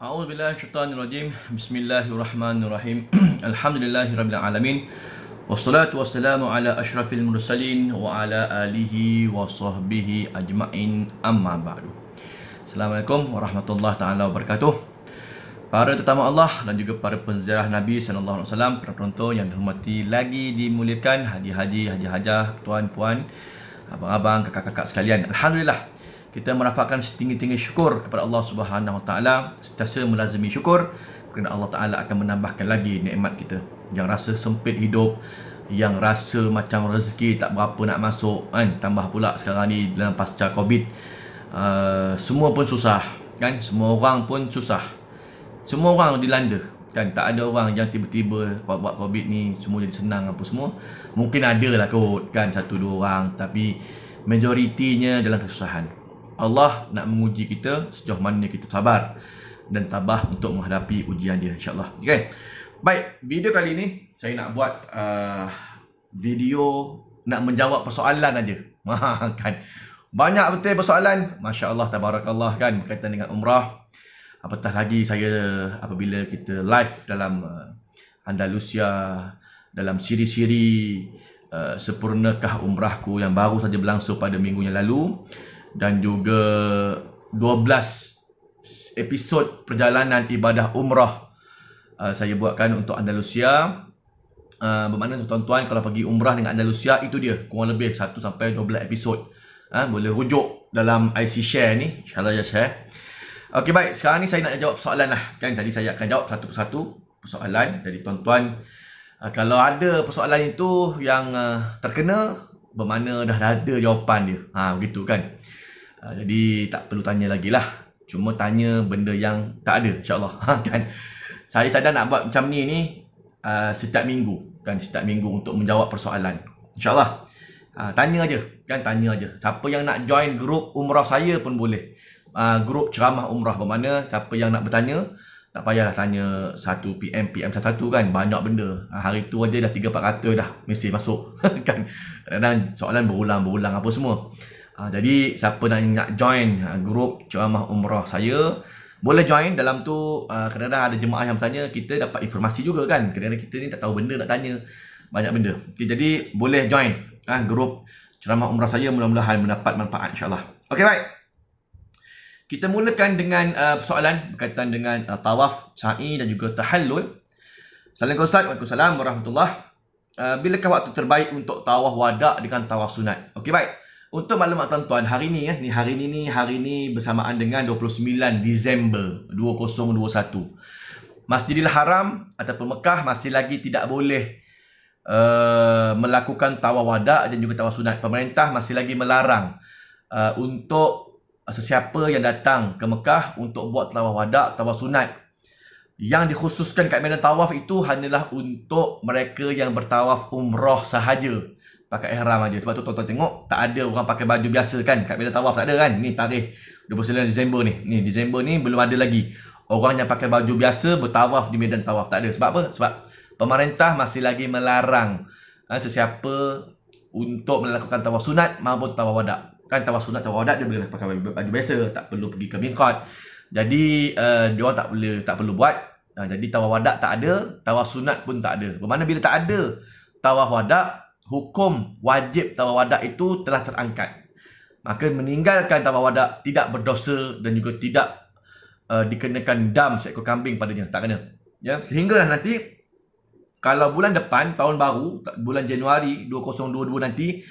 A'udzu billahi minasyaitonir rajim. Bismillahirrahmanirrahim. Alhamdulillahirabbil alamin. Wassalatu wassalamu ala asyrafil mursalin wa ala alihi wa ajmain amma ba'du. Assalamualaikum warahmatullahi taala wabarakatuh. Para tetamu Allah dan juga para penziarah Nabi sallallahu alaihi wasallam, para penonton yang dihormati lagi dimuliakan haji-haji, haji-hajah, tuan-puan, abang-abang, kakak-kakak sekalian. Alhamdulillah kita merafakkan setinggi-tinggi syukur kepada Allah Subhanahu Wa Taala sentiasa melazimi syukur kerana Allah Taala akan menambahkan lagi nikmat kita yang rasa sempit hidup yang rasa macam rezeki tak berapa nak masuk kan tambah pula sekarang ni dalam pasca covid uh, semua pun susah kan semua orang pun susah semua orang dilanda kan tak ada orang yang tiba-tiba buat covid ni semua jadi senang apa semua mungkin ada lah kot kan satu dua orang tapi majoritinya dalam kesusahan Allah nak menguji kita sejauh mana kita sabar dan tabah untuk menghadapi ujian dia insyaAllah. Okay. Baik, video kali ini saya nak buat uh, video nak menjawab persoalan aja. Ha, kan. Banyak betul persoalan. Masya Allah, tabarakallah kan berkaitan dengan umrah. Apatah lagi saya apabila kita live dalam uh, Andalusia, dalam siri-siri uh, sempurnakah umrahku yang baru saja berlangsung pada minggu yang lalu dan juga 12 episod perjalanan ibadah umrah uh, saya buatkan untuk Andalusia. Uh, bermakna untuk tuan-tuan kalau pergi umrah dengan Andalusia itu dia kurang lebih 1 sampai 12 episod. Uh, boleh rujuk dalam IC share ni. Insya-Allah ya share. Okey baik, sekarang ni saya nak jawab soalan lah. Kan tadi saya akan jawab satu persatu persoalan. Jadi tuan-tuan, uh, kalau ada persoalan itu yang uh, terkena, bermakna dah ada jawapan dia. Ha, begitu kan. Ha, jadi tak perlu tanya lagi lah. Cuma tanya benda yang tak ada insyaAllah. Ha, kan? Saya tak ada nak buat macam ni ni uh, setiap minggu. Kan? Setiap minggu untuk menjawab persoalan. InsyaAllah. Ha, tanya aja. Kan? Tanya aja. Siapa yang nak join grup umrah saya pun boleh. Uh, grup ceramah umrah bermakna siapa yang nak bertanya tak payahlah tanya 1 PM, PM 1-1 kan banyak benda ha, hari tu aja dah 3-400 dah mesti masuk kan kadang-kadang soalan berulang-berulang apa semua Ha, jadi siapa nak nak join ha, grup ceramah umrah saya boleh join dalam tu uh, ah, kadang ada jemaah yang bertanya kita dapat informasi juga kan kerana kita ni tak tahu benda nak tanya banyak benda okay, jadi boleh join ha, grup ceramah umrah saya mudah-mudahan mendapat manfaat insyaAllah ok baik kita mulakan dengan uh, persoalan berkaitan dengan uh, tawaf, sa'i dan juga tahallul Assalamualaikum Ustaz, Waalaikumsalam, Warahmatullahi uh, Bilakah waktu terbaik untuk tawaf wadak dengan tawaf sunat? Ok baik, untuk maklumat tuan-tuan, hari ni ya, ni hari ni ni hari ni bersamaan dengan 29 Disember 2021. Masjidil Haram ataupun Mekah masih lagi tidak boleh uh, melakukan tawaf wada' dan juga tawaf sunat. Pemerintah masih lagi melarang uh, untuk sesiapa yang datang ke Mekah untuk buat tawaf wada' tawaf sunat. Yang dikhususkan kat medan tawaf itu hanyalah untuk mereka yang bertawaf umrah sahaja pakai ihram aja. Sebab tu tuan-tuan tengok tak ada orang pakai baju biasa kan kat bila tawaf tak ada kan. Ni tarikh 29 Disember ni. Ni Disember ni belum ada lagi orang yang pakai baju biasa bertawaf di medan tawaf. Tak ada. Sebab apa? Sebab pemerintah masih lagi melarang ha, sesiapa untuk melakukan tawaf sunat maupun tawaf wadak. Kan tawaf sunat tawaf wadak dia boleh pakai baju biasa, tak perlu pergi ke miqat. Jadi uh, dia orang tak boleh tak perlu buat. Ha, jadi tawaf wadak tak ada, tawaf sunat pun tak ada. Bermana bila tak ada tawaf wadak, hukum wajib tabah itu telah terangkat. Maka meninggalkan tabah tidak berdosa dan juga tidak uh, dikenakan dam seekor kambing padanya. Tak kena. Ya? Sehinggalah nanti kalau bulan depan, tahun baru, bulan Januari 2022 nanti,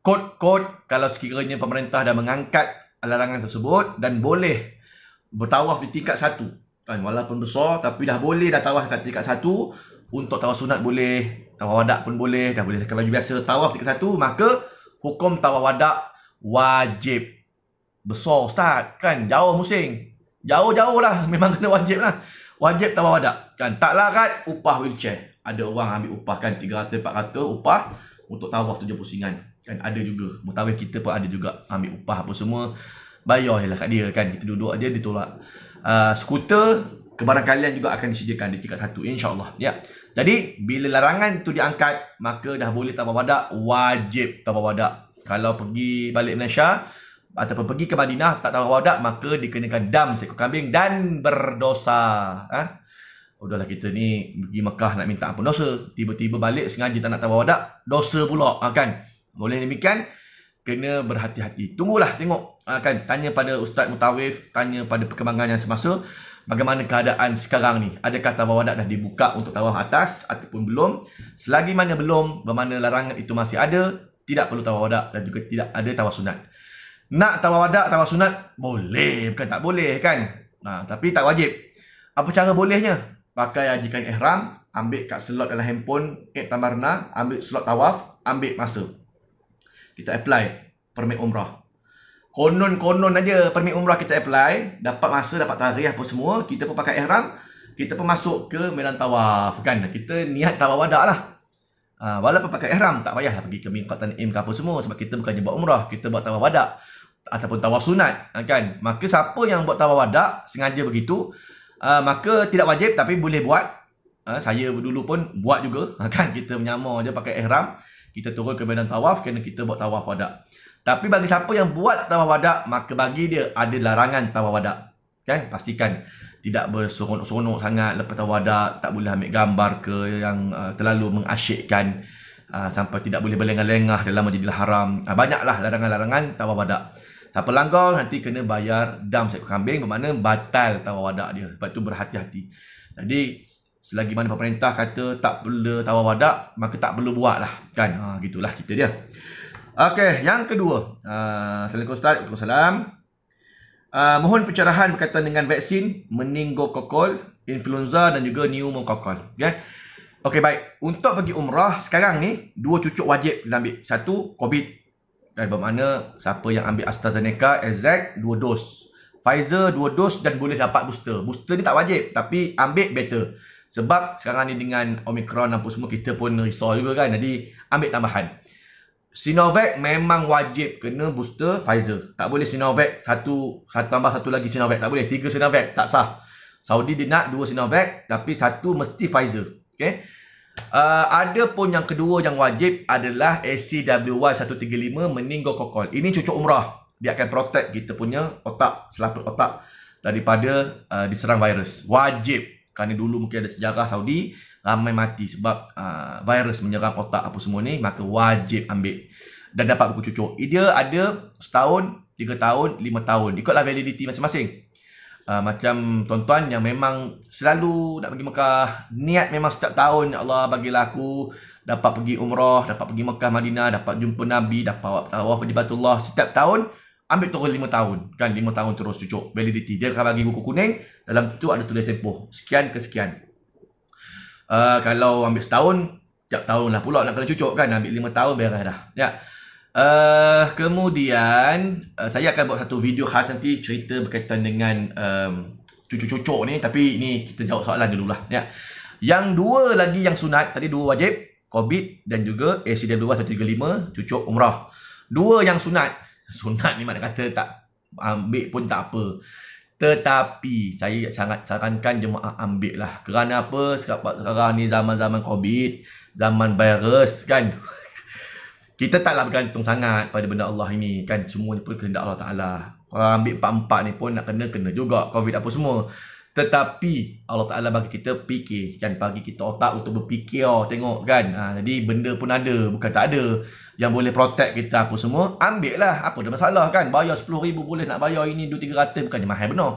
kod-kod kalau sekiranya pemerintah dah mengangkat larangan tersebut dan boleh bertawaf di tingkat satu. Kan, walaupun besar, tapi dah boleh dah tawaf di tingkat satu. Untuk tawaf sunat boleh tawaf wadak pun boleh dah boleh pakai baju biasa tawaf tiga satu maka hukum tawaf wadak wajib besar ustaz kan jauh musing, jauh-jauh lah memang kena wajib lah wajib tawaf wadak kan tak larat upah wheelchair ada orang ambil upah kan 300 400 upah untuk tawaf tujuh pusingan kan ada juga mutawif kita pun ada juga ambil upah apa semua bayar lah kat dia kan kita duduk dia ditolak uh, skuter kebarangkalian juga akan disediakan di tingkat satu insyaallah ya jadi, bila larangan itu diangkat, maka dah boleh tambah wadak, wajib tambah wadak. Kalau pergi balik Malaysia, ataupun pergi ke Madinah, tak tambah wadak, maka dikenakan dam seekor kambing dan berdosa. Ha? Oh, udahlah kita ni pergi Mekah nak minta ampun dosa. Tiba-tiba balik, sengaja tak nak tambah wadak, dosa pula. Ha, kan? Boleh demikian, kena berhati-hati. Tunggulah, tengok. Ha, kan? Tanya pada Ustaz Mutawif, tanya pada perkembangan yang semasa bagaimana keadaan sekarang ni. Adakah tawaf wadah dah dibuka untuk tawaf atas ataupun belum. Selagi mana belum, bermakna larangan itu masih ada, tidak perlu tawaf wadah dan juga tidak ada tawaf sunat. Nak tawaf wadah, tawaf sunat, boleh. Bukan tak boleh kan? Nah, ha, tapi tak wajib. Apa cara bolehnya? Pakai haji kain ihram, ambil kat slot dalam handphone, add eh, tambah renang, ambil slot tawaf, ambil masa. Kita apply permit umrah konon-konon aja permit umrah kita apply, dapat masa, dapat tarikh apa semua, kita pun pakai ihram, kita pun masuk ke medan tawaf kan. Kita niat tawaf wada lah. Ha, walaupun pakai ihram, tak payah pergi ke miqat tanim ke apa semua sebab kita bukan buat umrah, kita buat tawaf wada ataupun tawaf sunat ha, kan. Maka siapa yang buat tawaf wada sengaja begitu, uh, maka tidak wajib tapi boleh buat. Uh, saya dulu pun buat juga kan kita menyamar je pakai ihram, kita turun ke medan tawaf kerana kita buat tawaf wada. Tapi bagi siapa yang buat tawaf wadak, maka bagi dia ada larangan tawaf wadak. Kan? Okay? Pastikan tidak berseronok-seronok sangat lepas tawaf wadak, tak boleh ambil gambar ke yang uh, terlalu mengasyikkan uh, sampai tidak boleh berlengah-lengah dalam majlis haram. Uh, banyaklah larangan-larangan tawaf wadak. Siapa langgar nanti kena bayar dam seekor kambing bermakna batal tawaf wadak dia. Sebab tu berhati-hati. Jadi selagi mana pemerintah kata tak perlu tawaf wadak, maka tak perlu buat lah. Kan? Ha gitulah cerita dia. Okey, yang kedua. Uh, Assalamualaikum Ustaz. Waalaikumsalam. Uh, mohon pencerahan berkaitan dengan vaksin meningokokol, influenza dan juga pneumokokol. Okay? Okey, baik. Untuk bagi umrah sekarang ni, dua cucuk wajib kena ambil. Satu, COVID. Dan bermakna siapa yang ambil AstraZeneca, exact dua dos. Pfizer, dua dos dan boleh dapat booster. Booster ni tak wajib, tapi ambil better. Sebab sekarang ni dengan Omicron apa semua, kita pun risau juga kan. Jadi, ambil tambahan. Sinovac memang wajib kena booster Pfizer. Tak boleh Sinovac satu satu tambah satu lagi Sinovac. Tak boleh. Tiga Sinovac tak sah. Saudi dia nak dua Sinovac tapi satu mesti Pfizer. Okay? Uh, ada pun yang kedua yang wajib adalah ACWY 135 meningokokol. Ini cucuk umrah. Dia akan protect kita punya otak, selaput otak daripada uh, diserang virus. Wajib. Kerana dulu mungkin ada sejarah Saudi, ramai mati sebab uh, virus menyerang otak apa semua ni maka wajib ambil dan dapat buku cucuk. Eh, dia ada setahun, tiga tahun, lima tahun. Ikutlah validity masing-masing. Uh, macam tuan-tuan yang memang selalu nak pergi Mekah, niat memang setiap tahun ya Allah bagilah aku dapat pergi umrah, dapat pergi Mekah Madinah, dapat jumpa Nabi, dapat tawaf di Baitullah setiap tahun ambil terus lima tahun kan lima tahun terus cucuk validity dia akan bagi buku kuning dalam tu ada tulis tempoh sekian ke sekian Uh, kalau ambil setahun, setiap tahun lah pula nak kena cucuk kan. Ambil lima tahun, beres dah. Ya. Uh, kemudian, uh, saya akan buat satu video khas nanti cerita berkaitan dengan um, cucuk-cucuk ni. Tapi ni kita jawab soalan dulu lah. Ya. Yang dua lagi yang sunat, tadi dua wajib. COVID dan juga ACW 135, cucuk umrah. Dua yang sunat. Sunat ni mana kata tak ambil pun tak apa. Tetapi saya sangat sarankan jemaah ambil lah. Kerana apa? Sekarang ni zaman-zaman COVID, zaman virus kan. Kita taklah bergantung sangat pada benda Allah ini kan. Semua ni pun kehendak Allah Ta'ala. Orang ambil empat-empat ni pun nak kena, kena juga COVID apa semua. Tetapi Allah Ta'ala bagi kita fikir. Kan bagi kita otak untuk berfikir. Tengok kan. Ha, jadi benda pun ada. Bukan tak ada yang boleh protect kita apa semua, ambil lah. Apa ada masalah kan? Bayar RM10,000 boleh nak bayar ini RM2,300 bukannya mahal benar.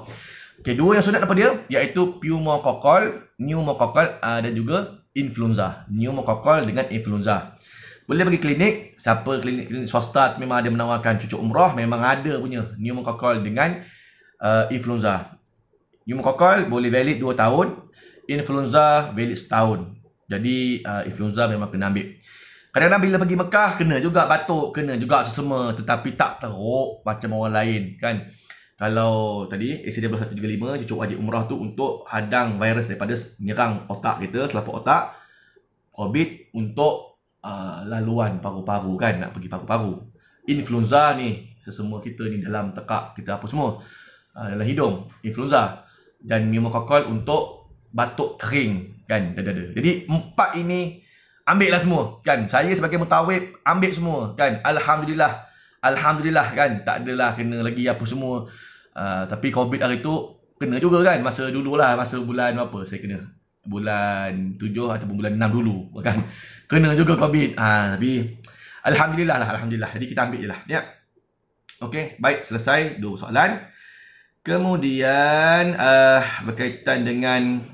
Okay, dua yang sunat apa dia? Iaitu pneumococcal, pneumococcal uh, dan juga influenza. Pneumococcal dengan influenza. Boleh pergi klinik. Siapa klinik, klinik swasta memang ada menawarkan cucuk umrah. Memang ada punya pneumococcal dengan uh, influenza. Pneumococcal boleh valid 2 tahun. Influenza valid setahun. Jadi uh, influenza memang kena ambil. Kadang-kadang bila pergi Mekah kena juga batuk, kena juga sesama tetapi tak teruk macam orang lain kan. Kalau tadi ACDA 135 cucuk wajib umrah tu untuk hadang virus daripada menyerang otak kita, selaput otak. Covid untuk uh, laluan paru-paru kan, nak pergi paru-paru. Influenza ni, sesama kita ni dalam tekak kita apa semua. Uh, dalam hidung, influenza. Dan pneumococcal untuk batuk kering kan, dada-dada. Jadi empat ini ambil lah semua kan saya sebagai mutawib ambil semua kan alhamdulillah alhamdulillah kan tak adalah kena lagi apa semua uh, tapi covid hari tu kena juga kan masa dulu lah masa bulan apa saya kena bulan tujuh atau bulan enam dulu kan kena juga covid ha, tapi alhamdulillah lah alhamdulillah jadi kita ambil je lah ya Okey, baik selesai dua soalan. Kemudian uh, berkaitan dengan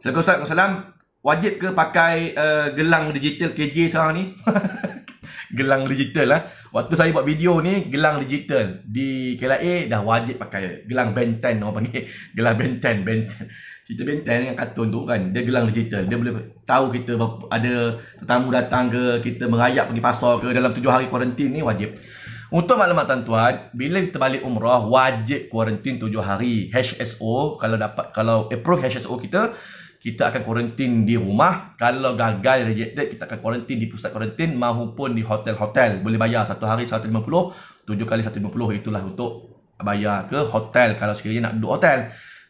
Assalamualaikum, wajib ke pakai uh, gelang digital KJ sekarang ni? gelang digital lah. Waktu saya buat video ni, gelang digital di KLA dah wajib pakai gelang benten orang panggil. Gelang benten, benten. Cerita benten yang kartun tu kan, dia gelang digital. Dia boleh tahu kita ada tetamu datang ke, kita merayap pergi pasar ke dalam tujuh hari kuarantin ni wajib. Untuk maklumat tuan-tuan, bila kita balik umrah, wajib kuarantin tujuh hari. HSO, kalau dapat, kalau approve HSO kita, kita akan quarantine di rumah kalau gagal rejected kita akan quarantine di pusat quarantine maupun di hotel-hotel boleh bayar satu hari 150 tujuh kali 150 itulah untuk bayar ke hotel kalau sekiranya nak duduk hotel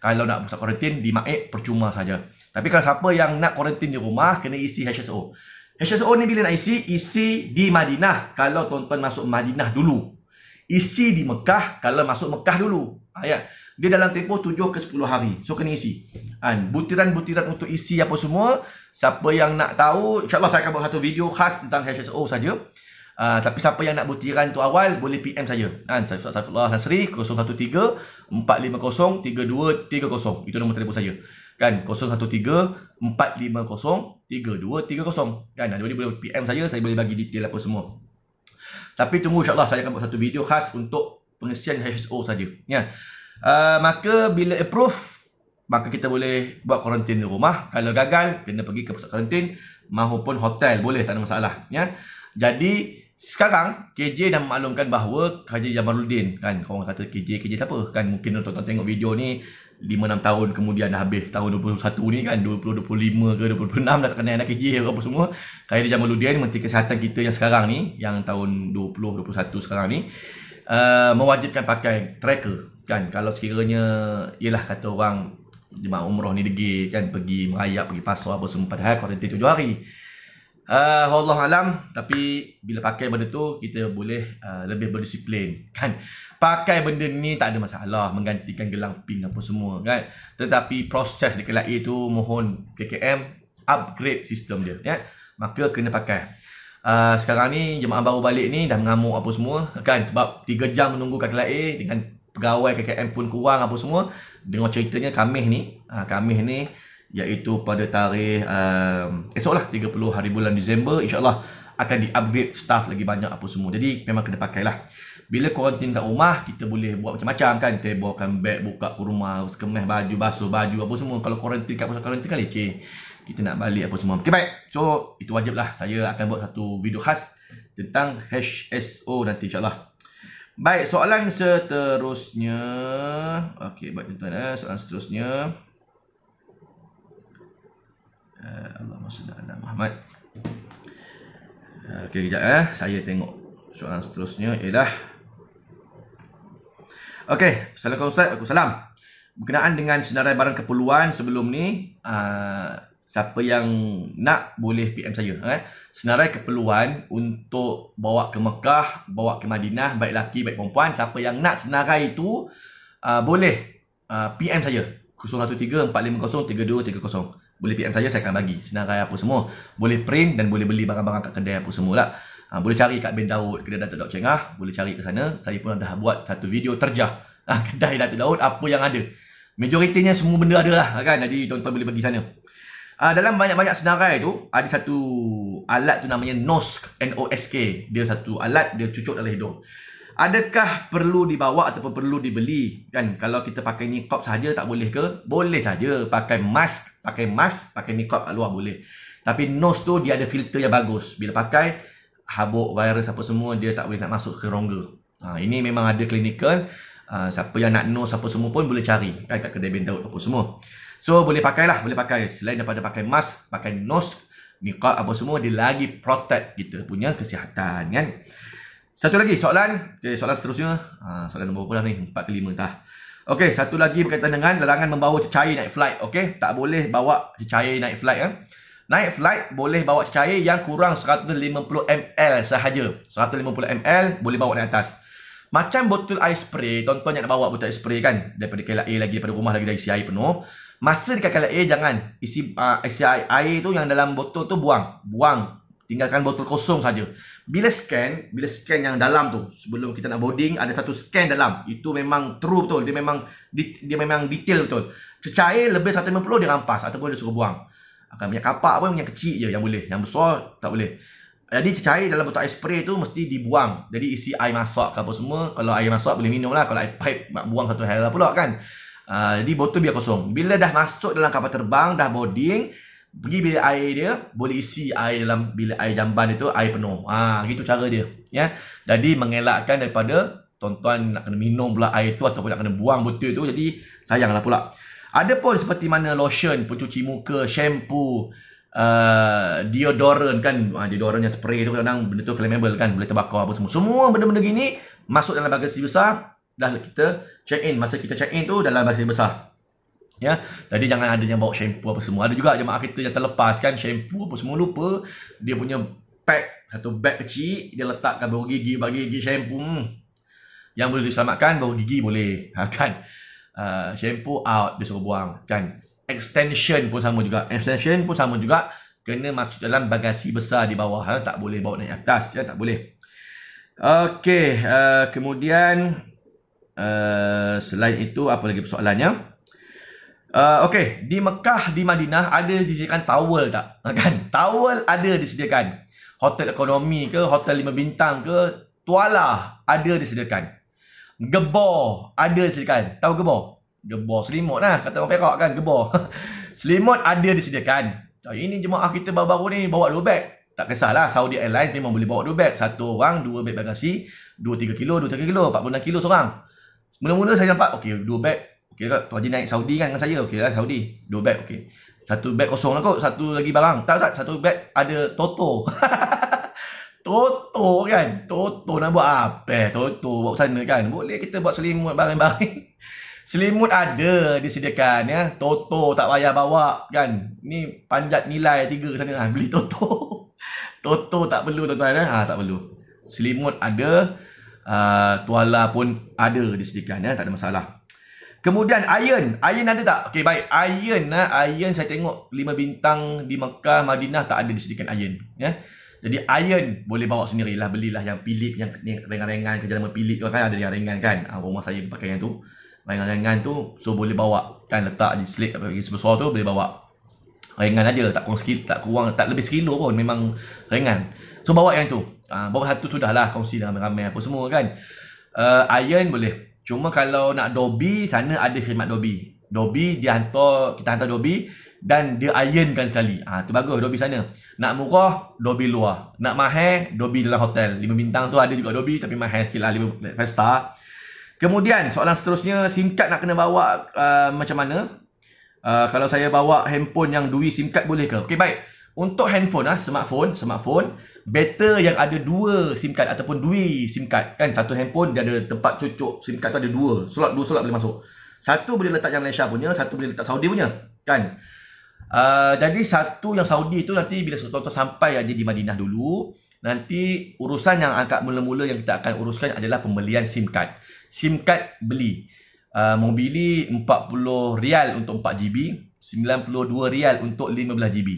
kalau nak pusat quarantine di Maik percuma saja tapi kalau siapa yang nak quarantine di rumah kena isi HSO HSO ni bila nak isi isi di Madinah kalau tuan-tuan masuk Madinah dulu isi di Mekah kalau masuk Mekah dulu ayat ha, ya. Dia dalam tempoh tujuh ke sepuluh hari. So kena isi. Kan? Butiran-butiran untuk isi apa semua. Siapa yang nak tahu. InsyaAllah saya akan buat satu video khas tentang HSO saja. Uh, tapi siapa yang nak butiran tu awal boleh PM saya. Kan? Saifullah Nasri 013-450-3230. Itu nombor telefon saya. Kan? 013-450-3230. Kan? Dan boleh PM saya. Saya boleh bagi detail apa semua. Tapi tunggu insyaAllah saya akan buat satu video khas untuk pengisian HSO saja. Ya. Yeah. Ah, maka bila approve maka kita boleh buat karantin di rumah kalau gagal kena pergi ke pusat karantin, maupun hotel boleh tak ada masalah ya jadi sekarang KJ dah maklumkan bahawa Haji Jamaluddin kan orang kata KJ KJ siapa kan mungkin untuk tuan tengok video ni 5 6 tahun kemudian dah habis tahun 2021 ni kan 2025 ke 2026 dah tak anak nak KJ apa semua Haji Jamaluddin menteri kesihatan kita yang sekarang ni yang tahun 2021 sekarang ni uh, mewajibkan pakai tracker kan kalau sekiranya ialah kata orang jemaah umrah ni degi kan pergi merayap pergi pasar apa semua padahal kuarantin tujuh hari uh, ah, Allah alam tapi bila pakai benda tu kita boleh uh, lebih berdisiplin kan pakai benda ni tak ada masalah menggantikan gelang pin apa semua kan tetapi proses dekat lain tu mohon KKM upgrade sistem dia ya maka kena pakai Uh, sekarang ni jemaah baru balik ni dah mengamuk apa semua kan sebab 3 jam menunggu kat kelas dengan pegawai KKM pun kurang apa semua dengan ceritanya Kamis ni ha, ah, Kamis ni iaitu pada tarikh um, esok lah 30 hari bulan Disember insyaAllah akan di upgrade staff lagi banyak apa semua jadi memang kena pakai lah bila quarantine kat rumah kita boleh buat macam-macam kan kita bawakan beg buka ke rumah kemeh baju basuh baju apa semua kalau quarantine kat pusat quarantine kan leceh kita nak balik apa semua ok baik so itu wajib lah saya akan buat satu video khas tentang HSO nanti insyaAllah Baik, soalan seterusnya. Okey, baik tuan-tuan. Eh. Soalan seterusnya. Uh, Allahumma salli ala Muhammad. Eh, okey, kejap eh. Saya tengok soalan seterusnya ialah Okey, Assalamualaikum Ustaz. Aku salam. Berkenaan dengan senarai barang keperluan sebelum ni, ah, siapa yang nak boleh PM saya eh. senarai keperluan untuk bawa ke Mekah bawa ke Madinah baik lelaki baik perempuan siapa yang nak senarai itu uh, boleh uh, PM saya 013-450-3230 boleh PM saya saya akan bagi senarai apa semua boleh print dan boleh beli barang-barang kat kedai apa semua lah uh, boleh cari kat Ben Daud kedai Datuk Daud Cengah boleh cari ke sana saya pun dah buat satu video terjah uh, kedai Datuk Daud apa yang ada majoritinya semua benda ada lah kan jadi tuan-tuan boleh pergi sana Uh, dalam banyak-banyak senarai tu, ada satu alat tu namanya NOSK, N-O-S-K. Dia satu alat, dia cucuk dalam hidung. Adakah perlu dibawa ataupun perlu dibeli? Kan, kalau kita pakai niqab saja tak boleh ke? Boleh saja pakai mask, pakai mask, pakai niqab kat luar boleh. Tapi nose tu dia ada filter yang bagus. Bila pakai, habuk, virus apa semua, dia tak boleh nak masuk ke rongga. Ha, ini memang ada klinikal. Uh, ah, siapa yang nak nose apa semua pun boleh cari. Kan, kat kedai bin apa semua. So boleh pakai lah, boleh pakai. Selain daripada pakai mask, pakai nose, niqab apa semua, dia lagi protect kita punya kesihatan kan. Satu lagi soalan, okay, soalan seterusnya, ha, soalan nombor berapa ni, empat ke lima entah. Okey, satu lagi berkaitan dengan larangan membawa cecair naik flight. Okey, tak boleh bawa cecair naik flight. Eh. Naik flight boleh bawa cecair yang kurang 150 ml sahaja. 150 ml boleh bawa naik atas. Macam botol air spray, tuan-tuan yang nak bawa botol air spray kan, daripada KLA lagi, daripada rumah lagi, dari CI penuh. Masa dekat kalau air jangan isi, uh, isi air, air tu yang dalam botol tu buang, buang. Tinggalkan botol kosong saja. Bila scan, bila scan yang dalam tu sebelum kita nak boarding ada satu scan dalam. Itu memang true betul. Dia memang dia, memang detail betul. Cecair lebih 150 dia rampas ataupun dia suruh buang. Akan punya kapak pun yang kecil je yang boleh, yang besar tak boleh. Jadi cecair dalam botol air spray tu mesti dibuang. Jadi isi air masak ke apa semua, kalau air masak boleh minum lah. Kalau air pipe buang satu hal pula kan. Ah, jadi botol biar kosong. Bila dah masuk dalam kapal terbang, dah boarding, pergi bilik air dia, boleh isi air dalam bilik air jamban itu air penuh. Ha, gitu cara dia. Ya. Jadi mengelakkan daripada tuan-tuan nak kena minum pula air tu ataupun nak kena buang botol tu. Jadi sayanglah pula. Ada pun seperti mana lotion, pencuci muka, shampoo, uh, deodorant kan. Uh, deodorant yang spray tu kadang benda tu flammable kan. Boleh terbakar apa semua. Semua benda-benda gini masuk dalam bagasi besar dah lah kita check in masa kita check in tu dalam bahasa besar ya jadi jangan ada yang bawa shampoo apa semua ada juga jemaah kita yang terlepas kan shampoo apa semua lupa dia punya pack satu bag kecil dia letakkan baru gigi bagi gigi shampoo hmm. yang boleh diselamatkan baru gigi boleh ha, kan uh, shampoo out dia suruh buang kan extension pun sama juga extension pun sama juga kena masuk dalam bagasi besar di bawah ha. tak boleh bawa naik atas ya tak boleh Okey, uh, kemudian Eh, selain itu apa lagi persoalannya? Uh, eh, okay, di Mekah, di Madinah ada disediakan towel tak? Kan? Towel ada disediakan. Hotel ekonomi ke, hotel lima bintang ke, tuala ada disediakan. Gebor ada disediakan. Tahu gebor? Gebor selimut lah. Kata orang perak kan, gebor. selimut ada disediakan. ini jemaah kita baru-baru ni bawa dua beg. Tak kisahlah, Saudi Airlines memang boleh bawa dua beg. Satu orang, dua beg bagasi. Dua, tiga kilo, dua, tiga kilo. Empat puluh enam kilo seorang. Mula-mula saya dapat, okey, dua beg. Okey, tu Haji naik Saudi kan dengan saya. Okey lah, Saudi. Dua beg, okey. Satu beg kosong lah kot, satu lagi barang. Tak, tak, satu beg ada Toto. Toto kan? Toto nak buat apa? Toto buat sana kan? Boleh kita buat selimut barang-barang. Selimut ada disediakan ya. Toto tak payah bawa kan. Ni panjat nilai tiga ke sana ha, beli Toto. Toto tak perlu tuan-tuan ya. Ha, tak perlu. Selimut ada. Ah, tuala pun ada disediakan ya tak ada masalah kemudian iron iron ada tak okey baik iron ah iron saya tengok 5 bintang di Mekah Madinah tak ada disediakan iron ya jadi iron boleh bawa sendirilah belilah yang pilip yang ringan-ringan ke dalam pilip kan ada yang ringan kan ah, rumah saya pakai yang tu ringan-ringan tu so boleh bawa kan letak di slip bagi sebesar tu boleh bawa ringan aja tak kurang sikit tak kurang tak lebih sekilo pun memang ringan so bawa yang tu Ah, bab satu sudahlah kongsi dengan ramai-ramai apa semua kan. Uh, ah, iron boleh. Cuma kalau nak dobi, sana ada khidmat dobi. Dobi dia hantar, kita hantar dobi dan dia ironkan sekali. Ah, ha, tu bagus dobi sana. Nak murah, dobi luar. Nak mahal, dobi dalam hotel. lima bintang tu ada juga dobi, tapi mahal sikit lah 5 festa. Kemudian soalan seterusnya, SIM card nak kena bawa uh, macam mana? Uh, kalau saya bawa handphone yang dui SIM card boleh ke? Okey baik. Untuk handphone ah, smartphone, smartphone better yang ada dua SIM card ataupun dua SIM card kan satu handphone dia ada tempat cucuk SIM card tu ada dua. Slot dua slot boleh masuk. Satu boleh letak yang Malaysia punya, satu boleh letak Saudi punya, kan? Uh, jadi satu yang Saudi tu nanti bila tuan-tuan sampai aja di Madinah dulu, nanti urusan yang agak mula-mula yang kita akan uruskan adalah pembelian SIM card. SIM card beli. Uh, membeli 40 rial untuk 4 GB, 92 rial untuk 15 GB.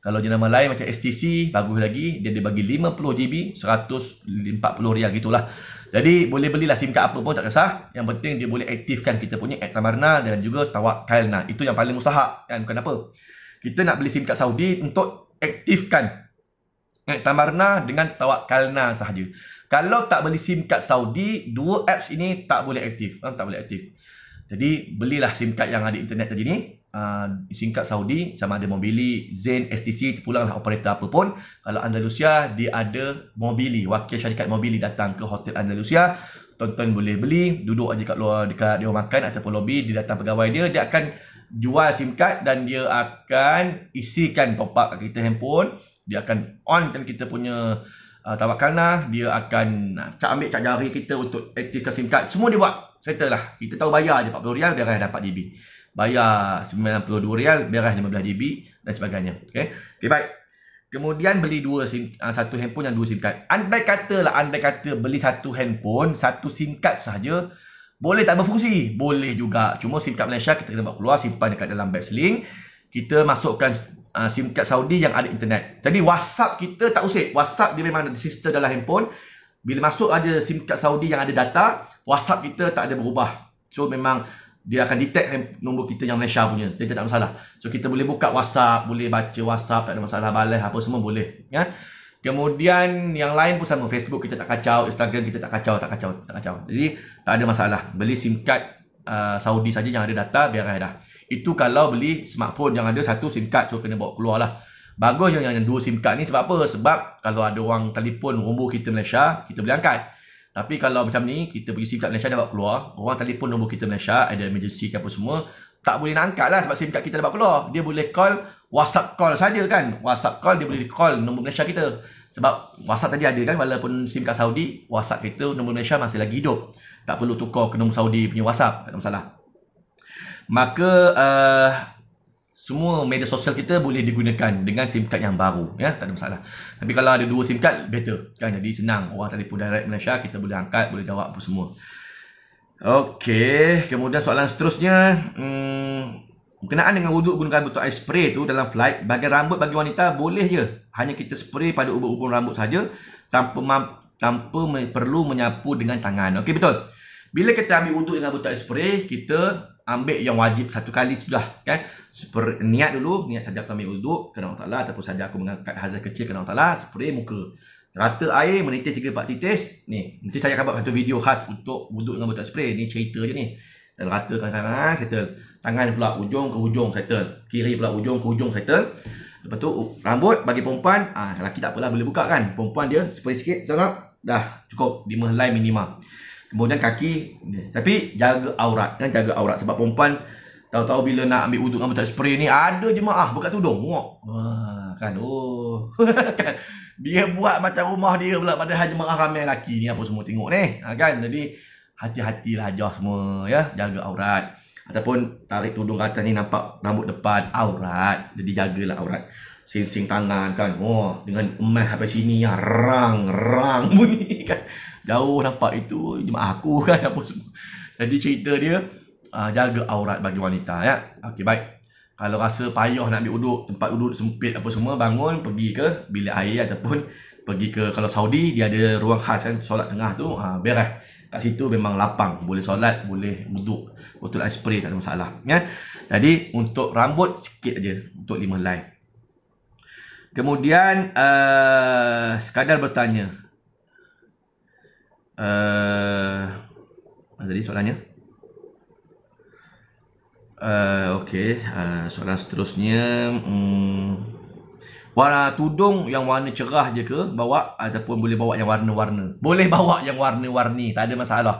Kalau jenama lain macam STC, bagus lagi. Dia dia bagi 50 GB, 140 riyal gitulah. Jadi boleh belilah SIM card apa pun tak kisah. Yang penting dia boleh aktifkan kita punya Ad Tamarna dan juga Tawakkalna. Itu yang paling mustahak. Dan bukan apa. Kita nak beli SIM card Saudi untuk aktifkan Ad Tamarna dengan Tawakkalna sahaja. Kalau tak beli SIM card Saudi, dua apps ini tak boleh aktif. Tak boleh aktif. Jadi belilah SIM card yang ada internet tadi ni uh, singkat Saudi sama ada Mobili, Zain, STC terpulang lah operator apa pun kalau Andalusia dia ada Mobili wakil syarikat Mobili datang ke Hotel Andalusia tonton boleh beli duduk aja kat luar dekat dia makan ataupun lobby dia datang pegawai dia dia akan jual SIM card dan dia akan isikan top up kat kita handphone dia akan on kan kita punya uh, ah, tawakalnah dia akan cak ambil cak jari kita untuk aktifkan SIM card semua dia buat settle lah kita tahu bayar je 40 rial dia akan dapat GB bayar RM92 beras RM15 GB dan sebagainya okey okey baik kemudian beli dua sim uh, satu handphone yang dua sim card andai katalah andai kata beli satu handphone satu sim card sahaja boleh tak berfungsi boleh juga cuma sim card Malaysia kita kena buat keluar simpan dekat dalam bag sling kita masukkan uh, sim card Saudi yang ada internet jadi WhatsApp kita tak usik WhatsApp dia memang ada sister dalam handphone bila masuk ada sim card Saudi yang ada data WhatsApp kita tak ada berubah so memang dia akan detect nombor kita yang Malaysia punya. Jadi tak ada masalah. So kita boleh buka WhatsApp, boleh baca WhatsApp, tak ada masalah balas apa semua boleh. Ya. Kemudian yang lain pun sama. Facebook kita tak kacau, Instagram kita tak kacau, tak kacau, tak kacau. Jadi tak ada masalah. Beli SIM card uh, Saudi saja yang ada data biar ada. Itu kalau beli smartphone yang ada satu SIM card so kena bawa keluar lah. Bagus yang, yang dua SIM card ni sebab apa? Sebab kalau ada orang telefon nombor kita Malaysia, kita boleh angkat. Tapi kalau macam ni, kita pergi SIM card Malaysia dapat keluar. Orang telefon nombor kita Malaysia, ada emergency ke apa semua. Tak boleh nak angkat lah sebab SIM card kita dapat keluar. Dia boleh call WhatsApp call saja kan. WhatsApp call dia boleh call nombor Malaysia kita. Sebab WhatsApp tadi ada kan walaupun SIM card Saudi, WhatsApp kita nombor Malaysia masih lagi hidup. Tak perlu tukar ke nombor Saudi punya WhatsApp. Tak ada masalah. Maka uh, semua media sosial kita boleh digunakan dengan SIM card yang baru ya tak ada masalah tapi kalau ada dua SIM card better kan jadi senang orang telefon direct Malaysia kita boleh angkat boleh jawab apa semua okey kemudian soalan seterusnya hmm, berkenaan dengan wuduk gunakan botol air spray tu dalam flight bagi rambut bagi wanita boleh je hanya kita spray pada ubun-ubun rambut saja tanpa tanpa perlu menyapu dengan tangan okey betul bila kita ambil wuduk dengan botol air spray kita ambil yang wajib satu kali sudah kan Super, niat dulu niat saja aku ambil wuduk kena Allah Taala ataupun saja aku mengangkat hadas kecil kena Allah Taala spray muka rata air menitis tiga empat titis ni nanti saya akan buat satu video khas untuk wuduk dengan botol spray ni cerita je ni dan rata kan kan settle tangan pula ujung ke ujung settle kiri pula ujung ke ujung settle lepas tu rambut bagi perempuan ah lelaki tak apalah boleh buka kan perempuan dia spray sikit sangat, dah cukup 5 helai minima kemudian kaki tapi jaga aurat kan jaga aurat sebab perempuan tahu-tahu bila nak ambil wuduk kamu spray ni ada je mak ah buka tudung muak wah kan oh dia buat macam rumah dia pula pada haji mak ramai lelaki ni apa semua tengok ni ha, kan jadi hati-hatilah jauh semua ya jaga aurat ataupun tarik tudung atas ni nampak rambut depan aurat jadi jagalah aurat sing-sing tangan kan wah dengan emas sampai sini ya, rang rang bunyi kan jauh dapat itu jemaah aku kan apa semua. Jadi cerita dia uh, jaga aurat bagi wanita ya. Okey baik. Kalau rasa payah nak ambil uduk, tempat uduk sempit apa semua, bangun pergi ke bilik air ataupun pergi ke kalau Saudi dia ada ruang khas kan solat tengah tu ha, beres kat situ memang lapang boleh solat boleh uduk betul ice spray tak ada masalah ya jadi untuk rambut sikit aja untuk lima helai kemudian uh, sekadar bertanya Uh, eh, jadi soalannya? Uh, eh, okay, uh, eh, soalan seterusnya. Um, warna tudung yang warna cerah je ke bawa ataupun boleh bawa yang warna-warna? Boleh bawa yang warna-warni, tak ada masalah.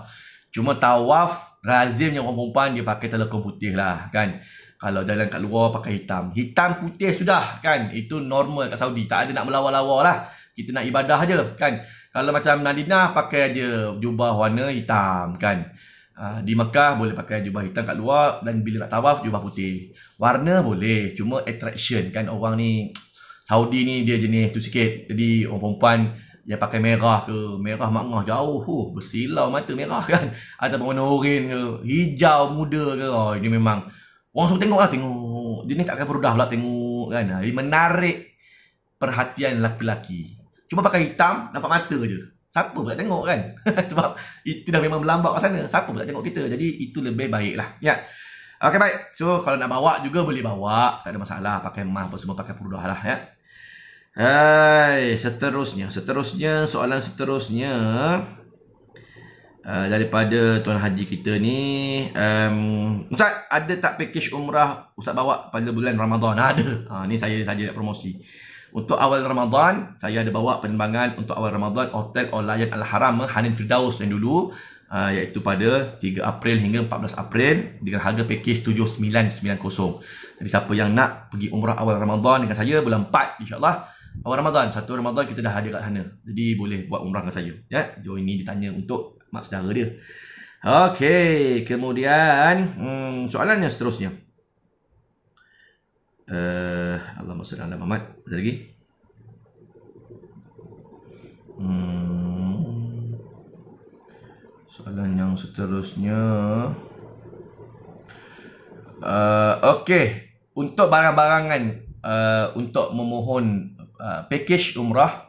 Cuma tawaf, razim yang orang perempuan dia pakai telekom putih lah kan. Kalau jalan kat luar pakai hitam. Hitam putih sudah kan. Itu normal kat Saudi. Tak ada nak melawa-lawa lah. Kita nak ibadah je kan. Kalau macam Nadina pakai je jubah warna hitam kan. Ah, di Mekah boleh pakai jubah hitam kat luar dan bila nak tawaf jubah putih. Warna boleh cuma attraction kan orang ni Saudi ni dia jenis tu sikit. Jadi orang perempuan dia pakai merah ke merah makngah jauh huh, bersilau mata merah kan ataupun warna oren ke hijau muda ke oh, ini memang orang suka tengok lah tengok dia ni tak akan perudah pula tengok kan ah, menarik perhatian lelaki-lelaki Cuma pakai hitam, nampak mata je. Siapa pula tengok kan? Sebab itu dah memang melambak kat sana. Siapa pula tengok kita? Jadi itu lebih baik lah. Ya. Okay, baik. So, kalau nak bawa juga boleh bawa. Tak ada masalah. Pakai mah apa semua. Pakai purdah lah. Ya. Hai, seterusnya. Seterusnya, soalan seterusnya. Uh, daripada Tuan Haji kita ni um, Ustaz, ada tak package umrah Ustaz bawa pada bulan Ramadan? Ada, ha, ni saya saja nak promosi untuk awal Ramadan, saya ada bawa penerbangan untuk awal Ramadan Hotel Olayan Al-Haram Hanin Firdaus yang dulu uh, iaitu pada 3 April hingga 14 April dengan harga pakej 7990. Jadi siapa yang nak pergi umrah awal Ramadan dengan saya bulan 4 insya-Allah awal Ramadan, satu Ramadan kita dah ada kat sana. Jadi boleh buat umrah dengan saya, ya. Join ni ditanya untuk mak saudara dia. Okey, kemudian hmm, soalan yang seterusnya uh, Allah maksud Allah Muhammad Ada lagi hmm. Soalan yang seterusnya uh, Okey Untuk barang-barangan uh, Untuk memohon uh, Package umrah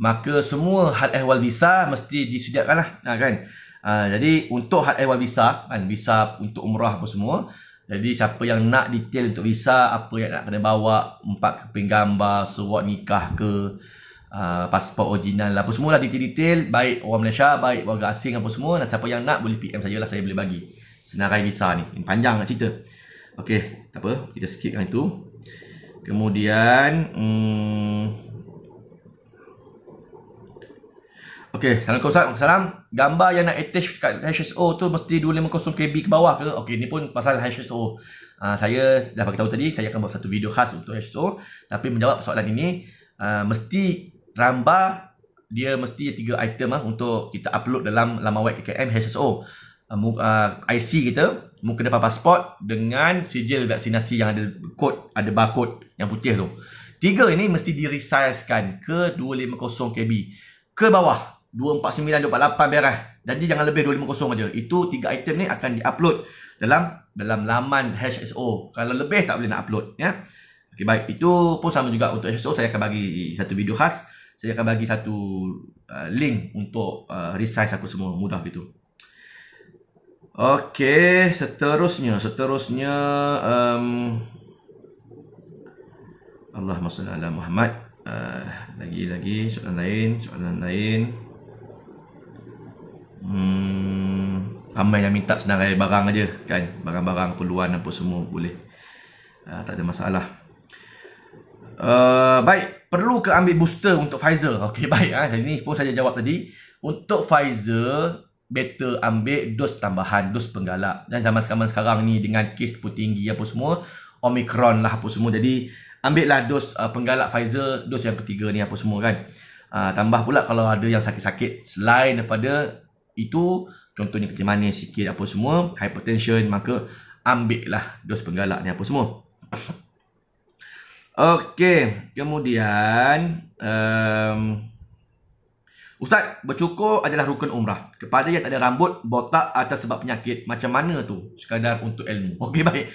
Maka semua hal ehwal visa Mesti disediakan lah ha, kan? Uh, jadi untuk hal ehwal visa kan, Visa untuk umrah apa semua jadi siapa yang nak detail untuk visa, apa yang nak kena bawa, empat keping gambar, surat nikah ke, uh, pasport original lah. Apa semua lah detail-detail, baik orang Malaysia, baik warga asing apa semua. Dan siapa yang nak boleh PM saya lah, saya boleh bagi. Senarai visa ni. Ini panjang nak cerita. Okay, tak apa. Kita skipkan itu. Kemudian, hmm... Okay, salam kau salam gambar yang nak attach kat HSO tu mesti 250 KB ke bawah ke? Okey, ni pun pasal HSO. Uh, ah, saya dah bagi tahu tadi, saya akan buat satu video khas untuk HSO. Tapi menjawab soalan ini, uh, mesti ramba dia mesti tiga item lah untuk kita upload dalam laman web KKM HSO. Uh, ah, uh, IC kita, muka depan pasport dengan sijil vaksinasi yang ada kod, ada barcode yang putih tu. Tiga ini mesti diresizekan ke 250 KB ke bawah 249.248 berah. Jadi jangan lebih 250 saja Itu tiga item ni akan diupload dalam dalam laman HSO. Kalau lebih tak boleh nak upload ya. Okey baik, itu pun sama juga untuk HSO saya akan bagi satu video khas. Saya akan bagi satu uh, link untuk uh, resize aku semua mudah gitu. Okey, seterusnya seterusnya um, Allahumma salli ala Muhammad. Uh, lagi lagi soalan lain, soalan lain hmm, ramai yang minta senarai barang aja kan barang-barang keperluan apa semua boleh uh, tak ada masalah uh, baik perlu ke ambil booster untuk Pfizer okey baik ah ini pun saja jawab tadi untuk Pfizer better ambil dos tambahan dos penggalak dan zaman-zaman sekarang ni dengan kes pun tinggi apa semua Omicron lah apa semua jadi ambil lah dos uh, penggalak Pfizer dos yang ketiga ni apa semua kan uh, tambah pula kalau ada yang sakit-sakit selain daripada itu contohnya kerja manis sikit apa semua hypertension maka ambil lah dos penggalak ni apa semua Okey, kemudian um, Ustaz, bercukur adalah rukun umrah Kepada yang tak ada rambut, botak atau sebab penyakit Macam mana tu? Sekadar untuk ilmu Okey, baik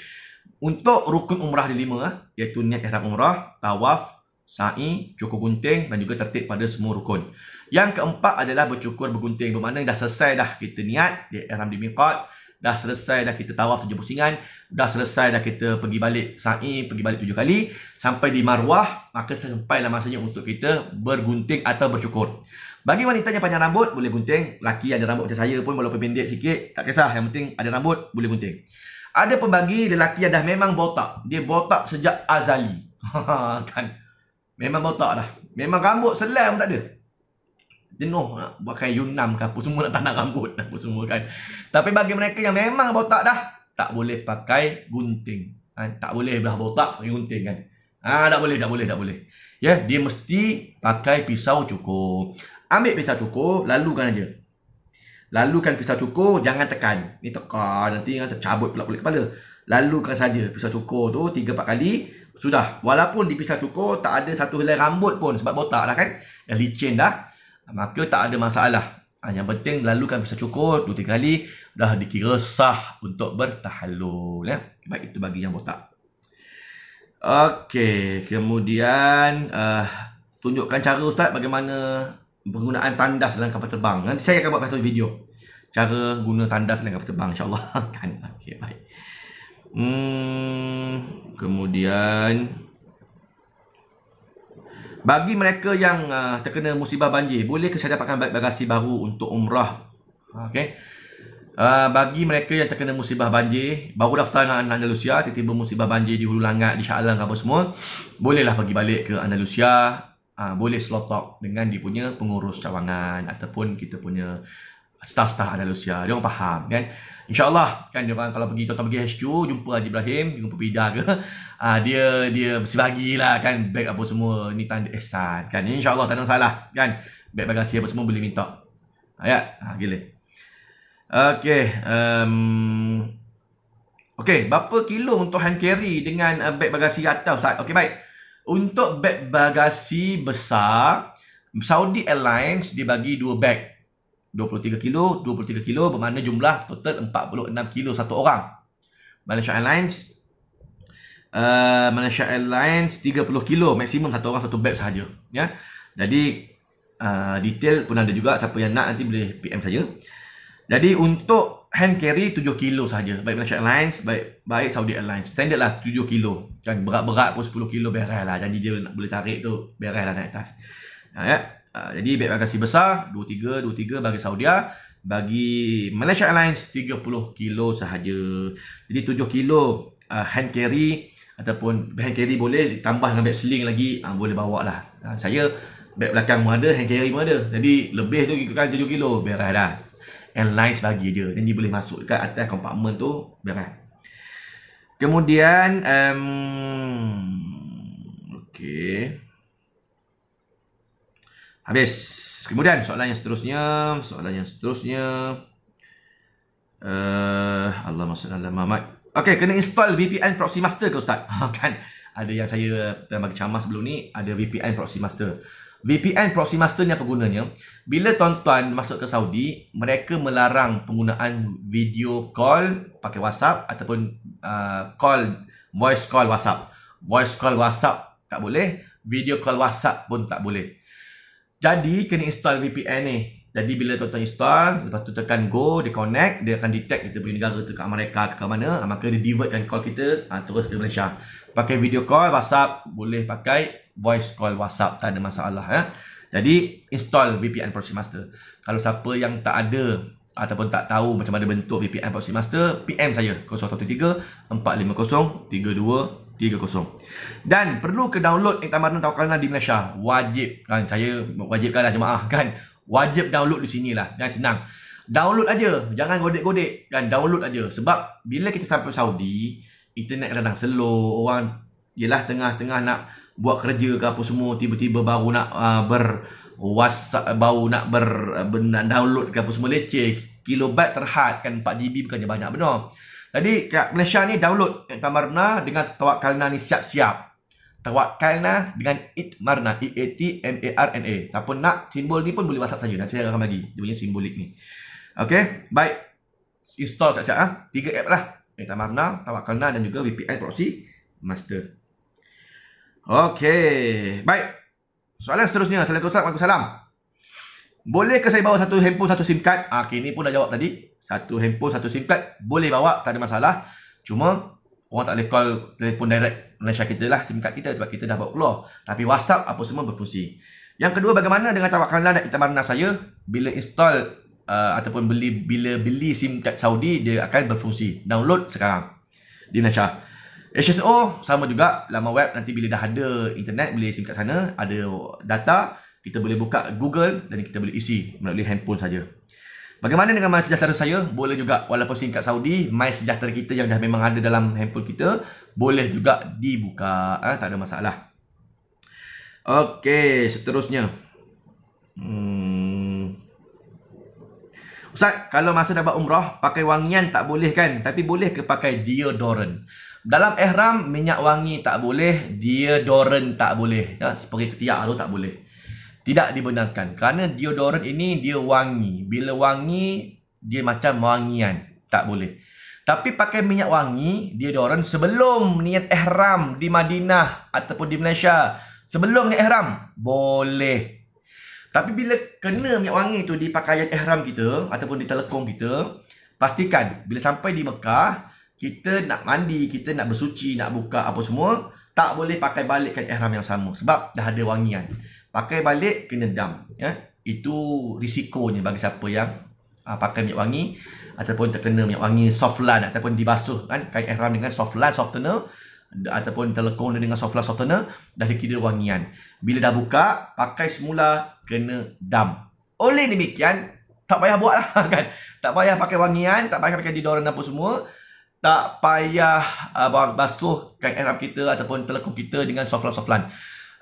Untuk rukun umrah di lima Iaitu niat ihram umrah, tawaf, sa'i, cukur gunting Dan juga tertib pada semua rukun yang keempat adalah bercukur bergunting. Bermakna dah selesai dah kita niat di Aram di Miqat. Dah selesai dah kita tawaf tujuh pusingan. Dah selesai dah kita pergi balik sa'i, pergi balik tujuh kali. Sampai di marwah, maka sampai lah masanya untuk kita bergunting atau bercukur. Bagi wanita yang panjang rambut, boleh gunting. Laki ada rambut macam saya pun, walaupun pendek sikit, tak kisah. Yang penting ada rambut, boleh gunting. Ada pembagi lelaki yang dah memang botak. Dia botak sejak azali. kan? Memang botak dah. Memang rambut selam tak ada jenuh nak pakai yunam ke apa semua nak tanda rambut apa semua kan tapi bagi mereka yang memang botak dah tak boleh pakai gunting ha, tak boleh belah botak pakai gunting kan ha, tak boleh tak boleh tak boleh ya yeah, dia mesti pakai pisau cukur. ambil pisau cukup lalukan aja lalukan pisau cukur jangan tekan ni tekan nanti yang tercabut pula kulit kepala lalukan saja pisau cukur tu 3 4 kali sudah walaupun di pisau cukur tak ada satu helai rambut pun sebab botak dah kan dah licin dah maka tak ada masalah. Ha, yang penting lalukan pasal cukur dua tiga kali dah dikira sah untuk bertahallul ya. Baik itu bagi yang botak. Okey, kemudian uh, tunjukkan cara ustaz bagaimana penggunaan tandas dalam kapal terbang. Nanti saya akan buat satu video cara guna tandas dalam kapal terbang insya-Allah. Okey, baik. Hmm, kemudian bagi mereka yang uh, terkena musibah banjir, bolehkah saya dapatkan bagasi baru untuk umrah? Okay. Uh, bagi mereka yang terkena musibah banjir, baru daftar dengan Andalusia, tiba-tiba musibah banjir di Hulu Langat, di Shah Alam, apa semua, bolehlah pergi balik ke Andalusia, uh, boleh slot up dengan dia punya pengurus cawangan ataupun kita punya staff-staff Andalusia. Dia orang faham kan? InsyaAllah kan dia orang kalau pergi tuan pergi HQ jumpa Haji Ibrahim jumpa Pida ke uh, dia dia sebagilah kan beg apa semua ni tanda ihsan eh, kan insyaAllah tak ada salah kan beg bagasi apa semua boleh minta ayat ah, ha, ah, gila Okey, um, okey, berapa kilo untuk hand carry dengan uh, eh, beg bagasi atas? Okey, baik. Untuk beg bagasi besar, Saudi Airlines dia bagi dua beg. 23 kilo, 23 kilo bermakna jumlah total 46 kilo satu orang. Malaysia Airlines uh, Malaysia Airlines 30 kilo maksimum satu orang satu bag sahaja, ya. Jadi uh, detail pun ada juga siapa yang nak nanti boleh PM saja. Jadi untuk hand carry 7 kilo sahaja. baik Malaysia Airlines baik baik Saudi Airlines standard lah 7 kilo kan berat-berat pun 10 kilo beres lah janji dia nak boleh tarik tu beres lah naik atas ha, ya Ah, jadi beg bagasi besar 23 23 bagi Saudi bagi Malaysia Airlines 30 kilo sahaja. Jadi 7 kilo uh, hand carry ataupun hand carry boleh tambah dengan beg sling lagi uh, boleh bawa lah. Uh, saya beg belakang pun ada, hand carry pun ada. Jadi lebih tu ikutkan 7 kilo berat dah. Airlines bagi je. Jadi boleh masuk dekat atas compartment tu berat. Kemudian um, Okay. Habis. Kemudian soalan yang seterusnya, soalan yang seterusnya. Uh, Allah masyaallah Muhammad. Okey, kena install VPN Proxy Master ke ustaz? kan. Ada yang saya pernah bagi ceramah sebelum ni, ada VPN Proxy Master. VPN Proxy Master ni apa gunanya? Bila tuan-tuan masuk ke Saudi, mereka melarang penggunaan video call pakai WhatsApp ataupun uh, call voice call WhatsApp. Voice call WhatsApp tak boleh, video call WhatsApp pun tak boleh. Jadi kena install VPN ni. Jadi bila tuan-tuan install, lepas tu tekan go, dia connect, dia akan detect kita punya negara tu ke mereka, ke mana? mana, ah, maka dia divertkan call kita ha, terus ke Malaysia. Pakai video call, WhatsApp, boleh pakai voice call WhatsApp, tak ada masalah. Ya. Jadi install VPN Proxy Master. Kalau siapa yang tak ada ataupun tak tahu macam mana bentuk VPN Proxy Master, PM saya 0123 450 3200. 3.0 Dan perlu ke download Iktamarun Tawakalna di Malaysia Wajib kan Saya wajibkan lah jemaah kan Wajib download di sini lah Jangan senang Download aja Jangan godek-godek kan Download aja Sebab bila kita sampai Saudi Internet kadang slow Orang Yelah tengah-tengah nak Buat kerja ke apa semua Tiba-tiba baru nak uh, ber WhatsApp baru nak ber, ber download ke apa semua leceh kilobat terhad kan 4GB bukannya banyak benar jadi kat Malaysia ni download Itmarna dengan Tawakalna ni siap-siap. Tawakalna dengan Itmarna. E-A-T-M-A-R-N-A. Siapa nak simbol ni pun boleh WhatsApp saja. Nanti saya akan bagi. Dia punya simbolik ni. Okay. Baik. Install siap-siap. Ha? Tiga app lah. Itmarna, Tawakalna dan juga VPN proxy master. Okay. Baik. Soalan seterusnya. Assalamualaikum warahmatullahi wabarakatuh. Boleh ke saya bawa satu handphone, satu SIM card? Ah, okay, ni pun dah jawab tadi satu handphone, satu SIM card boleh bawa, tak ada masalah. Cuma orang tak boleh call telefon direct Malaysia kita lah, SIM card kita sebab kita dah bawa keluar. Tapi WhatsApp apa semua berfungsi. Yang kedua bagaimana dengan tawakalan dan itamarna saya bila install uh, ataupun beli bila beli SIM card Saudi dia akan berfungsi. Download sekarang. Di Malaysia. HSO sama juga lama web nanti bila dah ada internet beli SIM card sana ada data kita boleh buka Google dan kita boleh isi melalui handphone saja. Bagaimana dengan My Sejahtera saya? Boleh juga walaupun singkat Saudi, My Sejahtera kita yang dah memang ada dalam handphone kita boleh juga dibuka. Ha, tak ada masalah. Okey, seterusnya. Hmm. Ustaz, kalau masa dapat umrah, pakai wangian tak boleh kan? Tapi boleh ke pakai deodorant? Dalam ihram, minyak wangi tak boleh, deodorant tak boleh. Ya, seperti ketiak tu tak boleh tidak dibenarkan kerana deodoran ini dia wangi bila wangi dia macam wangian tak boleh tapi pakai minyak wangi deodoran sebelum niat ihram di Madinah ataupun di Malaysia sebelum niat ihram boleh tapi bila kena minyak wangi tu di pakaian ihram kita ataupun di telekong kita pastikan bila sampai di Mekah kita nak mandi kita nak bersuci nak buka apa semua tak boleh pakai balikkan ihram yang sama sebab dah ada wangian. Pakai balik, kena dam, Ya? Itu risikonya bagi siapa yang uh, pakai minyak wangi ataupun terkena minyak wangi softlan ataupun dibasuh kan kain ihram dengan softlan softener ataupun telekong dengan softlan softener dah dikira wangian. Bila dah buka, pakai semula kena dam. Oleh demikian, tak payah buat lah kan. Tak payah pakai wangian, tak payah pakai didoran apa semua. Tak payah uh, basuh kain ihram kita ataupun telekong kita dengan softlan softlan.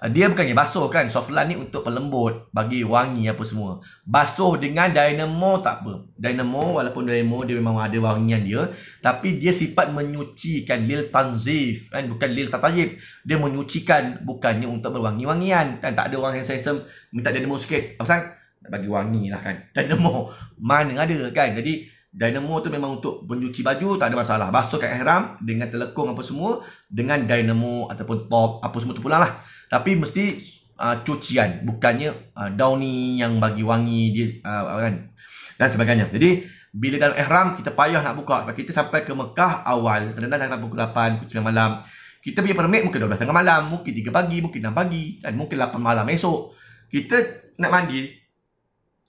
Uh, dia bukannya basuh kan soft ni untuk pelembut bagi wangi apa semua basuh dengan dynamo tak apa dynamo walaupun dynamo dia memang ada wangian dia tapi dia sifat menyucikan lil tanzif kan bukan lil tatayib dia menyucikan bukannya untuk berwangi-wangian kan tak ada orang yang sensem minta dynamo sikit apa sang bagi wangi lah kan dynamo mana ada kan jadi Dynamo tu memang untuk mencuci baju tak ada masalah. Basuh kat ihram dengan telekung apa semua dengan dynamo ataupun top apa semua tu pulalah. Tapi mesti uh, cucian Bukannya uh, ah, daun ni yang bagi wangi dia, uh, kan? Dan sebagainya Jadi bila dalam ihram kita payah nak buka Sebab kita sampai ke Mekah awal Kadang-kadang dalam pukul 8, pukul 9 malam Kita punya permit mungkin 12 tengah malam Mungkin 3 pagi, mungkin 6 pagi Dan mungkin 8 malam esok Kita nak mandi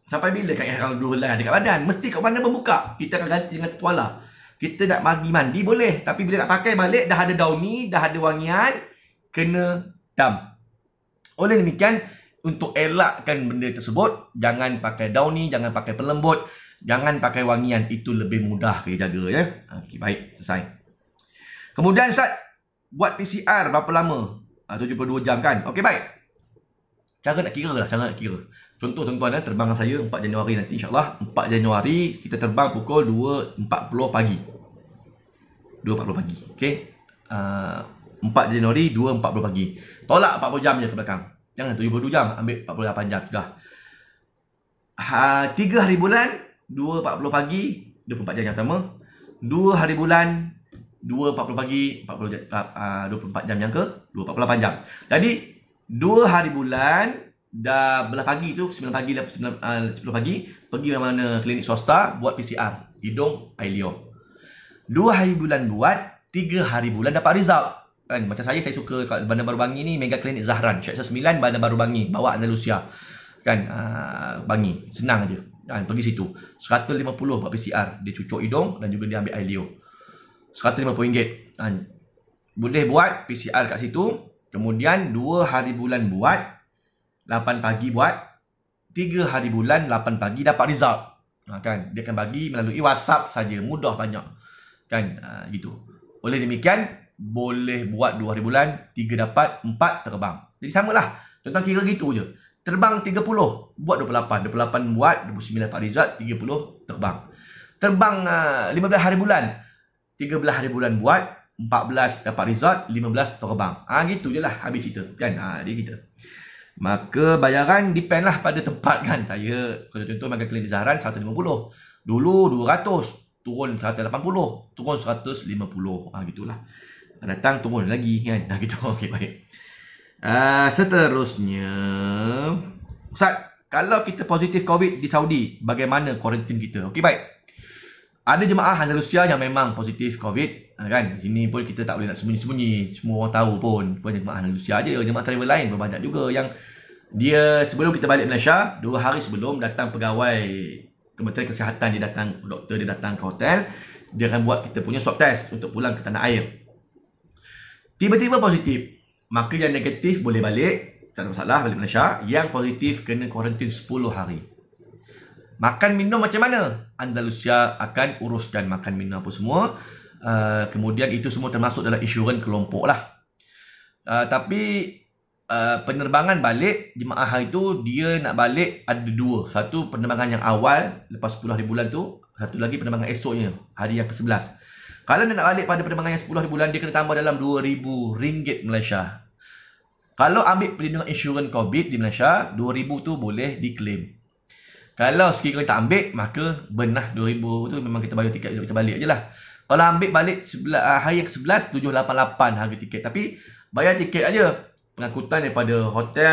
Sampai bila kat ihram dulu lah dekat badan Mesti kat mana membuka Kita akan ganti dengan tuala kita nak mandi mandi boleh tapi bila nak pakai balik dah ada daun ni dah ada wangian kena dump oleh demikian, untuk elakkan benda tersebut, jangan pakai downy, jangan pakai pelembut, jangan pakai wangian. Itu lebih mudah kita jaga. Ya? Ah, okay, baik, selesai. Kemudian, Ustaz, buat PCR berapa lama? 72 ah, jam kan? Okey, baik. Cara nak kira lah, cara nak kira. Contoh tuan-tuan, eh, terbang saya 4 Januari nanti insyaAllah. 4 Januari, kita terbang pukul 2.40 pagi. 2.40 pagi, okey. Uh, ah, 4 Januari, 2.40 pagi. Tolak 40 jam je ke belakang. Jangan 72 jam, ambil 48 jam sudah. Ha, ah, 3 hari bulan, 2.40 pagi, 24 jam yang pertama. Dua hari bulan, 2.40 pagi, 40 jam, uh, jam yang ke, 2.48 jam. Jadi, dua hari bulan, dah belah pagi tu, 9 pagi, 9, lah, 10 pagi, pergi ke mana klinik swasta, buat PCR. Hidung, ailio. Dua hari bulan buat, tiga hari bulan dapat result. Kan? Macam saya, saya suka kat Bandar Baru Bangi ni, Mega Clinic Zahran. Syaksa 9, Bandar Baru Bangi. Bawa Andalusia. Kan? Uh, bangi. Senang je. Kan? Pergi situ. 150 buat PCR. Dia cucuk hidung dan juga dia ambil air liur. 150 ringgit. Kan? Boleh buat PCR kat situ. Kemudian, 2 hari bulan buat. 8 pagi buat. 3 hari bulan, 8 pagi dapat result. Ha, kan? Dia akan bagi melalui WhatsApp saja. Mudah banyak. Kan? Uh, gitu. Oleh demikian, boleh buat 2 hari bulan, 3 dapat, 4 terbang. Jadi sama lah Contoh kira gitu je. Terbang 30, buat 28. 28 buat, 29 dapat result, 30 terbang. Terbang uh, eh, 15 hari bulan. 13 hari bulan buat, 14 dapat result, 15 terbang. Ah ha, gitu je lah habis cerita. Kan? Ha, dia kita. Maka bayaran depend lah pada tempat kan. Saya, kalau contoh makan klinik Zaharan, 150. Dulu 200, turun 180, turun 150. Ah ha, gitulah. gitu lah datang turun lagi kan dah kita okey baik uh, seterusnya ustaz kalau kita positif covid di Saudi bagaimana kuarantin kita okey baik ada jemaah Andalusia yang memang positif COVID ah, kan di sini pun kita tak boleh nak sembunyi-sembunyi semua orang tahu pun Banyak jemaah Andalusia aja jemaah travel lain pun banyak juga yang dia sebelum kita balik Malaysia dua hari sebelum datang pegawai Kementerian Kesihatan dia datang doktor dia datang ke hotel dia akan buat kita punya swab test untuk pulang ke tanah air Tiba-tiba positif. Maka yang negatif boleh balik. Tak ada masalah balik Malaysia. Yang positif kena kuarantin 10 hari. Makan minum macam mana? Andalusia akan uruskan makan minum apa semua. Uh, kemudian itu semua termasuk dalam insurans kelompok lah. Uh, tapi uh, penerbangan balik jemaah hari tu dia nak balik ada dua. Satu penerbangan yang awal lepas 10 hari bulan tu. Satu lagi penerbangan esoknya hari yang ke-11. Kalau dia nak balik pada penerbangan yang 10 bulan, dia kena tambah dalam RM2,000 Malaysia. Kalau ambil perlindungan insurans COVID di Malaysia, RM2,000 tu boleh diklaim. Kalau sekiranya tak ambil, maka benah RM2,000 tu memang kita bayar tiket kita balik je lah. Kalau ambil balik ah, hari yang ke-11, RM788 harga tiket. Tapi bayar tiket aja pengangkutan daripada hotel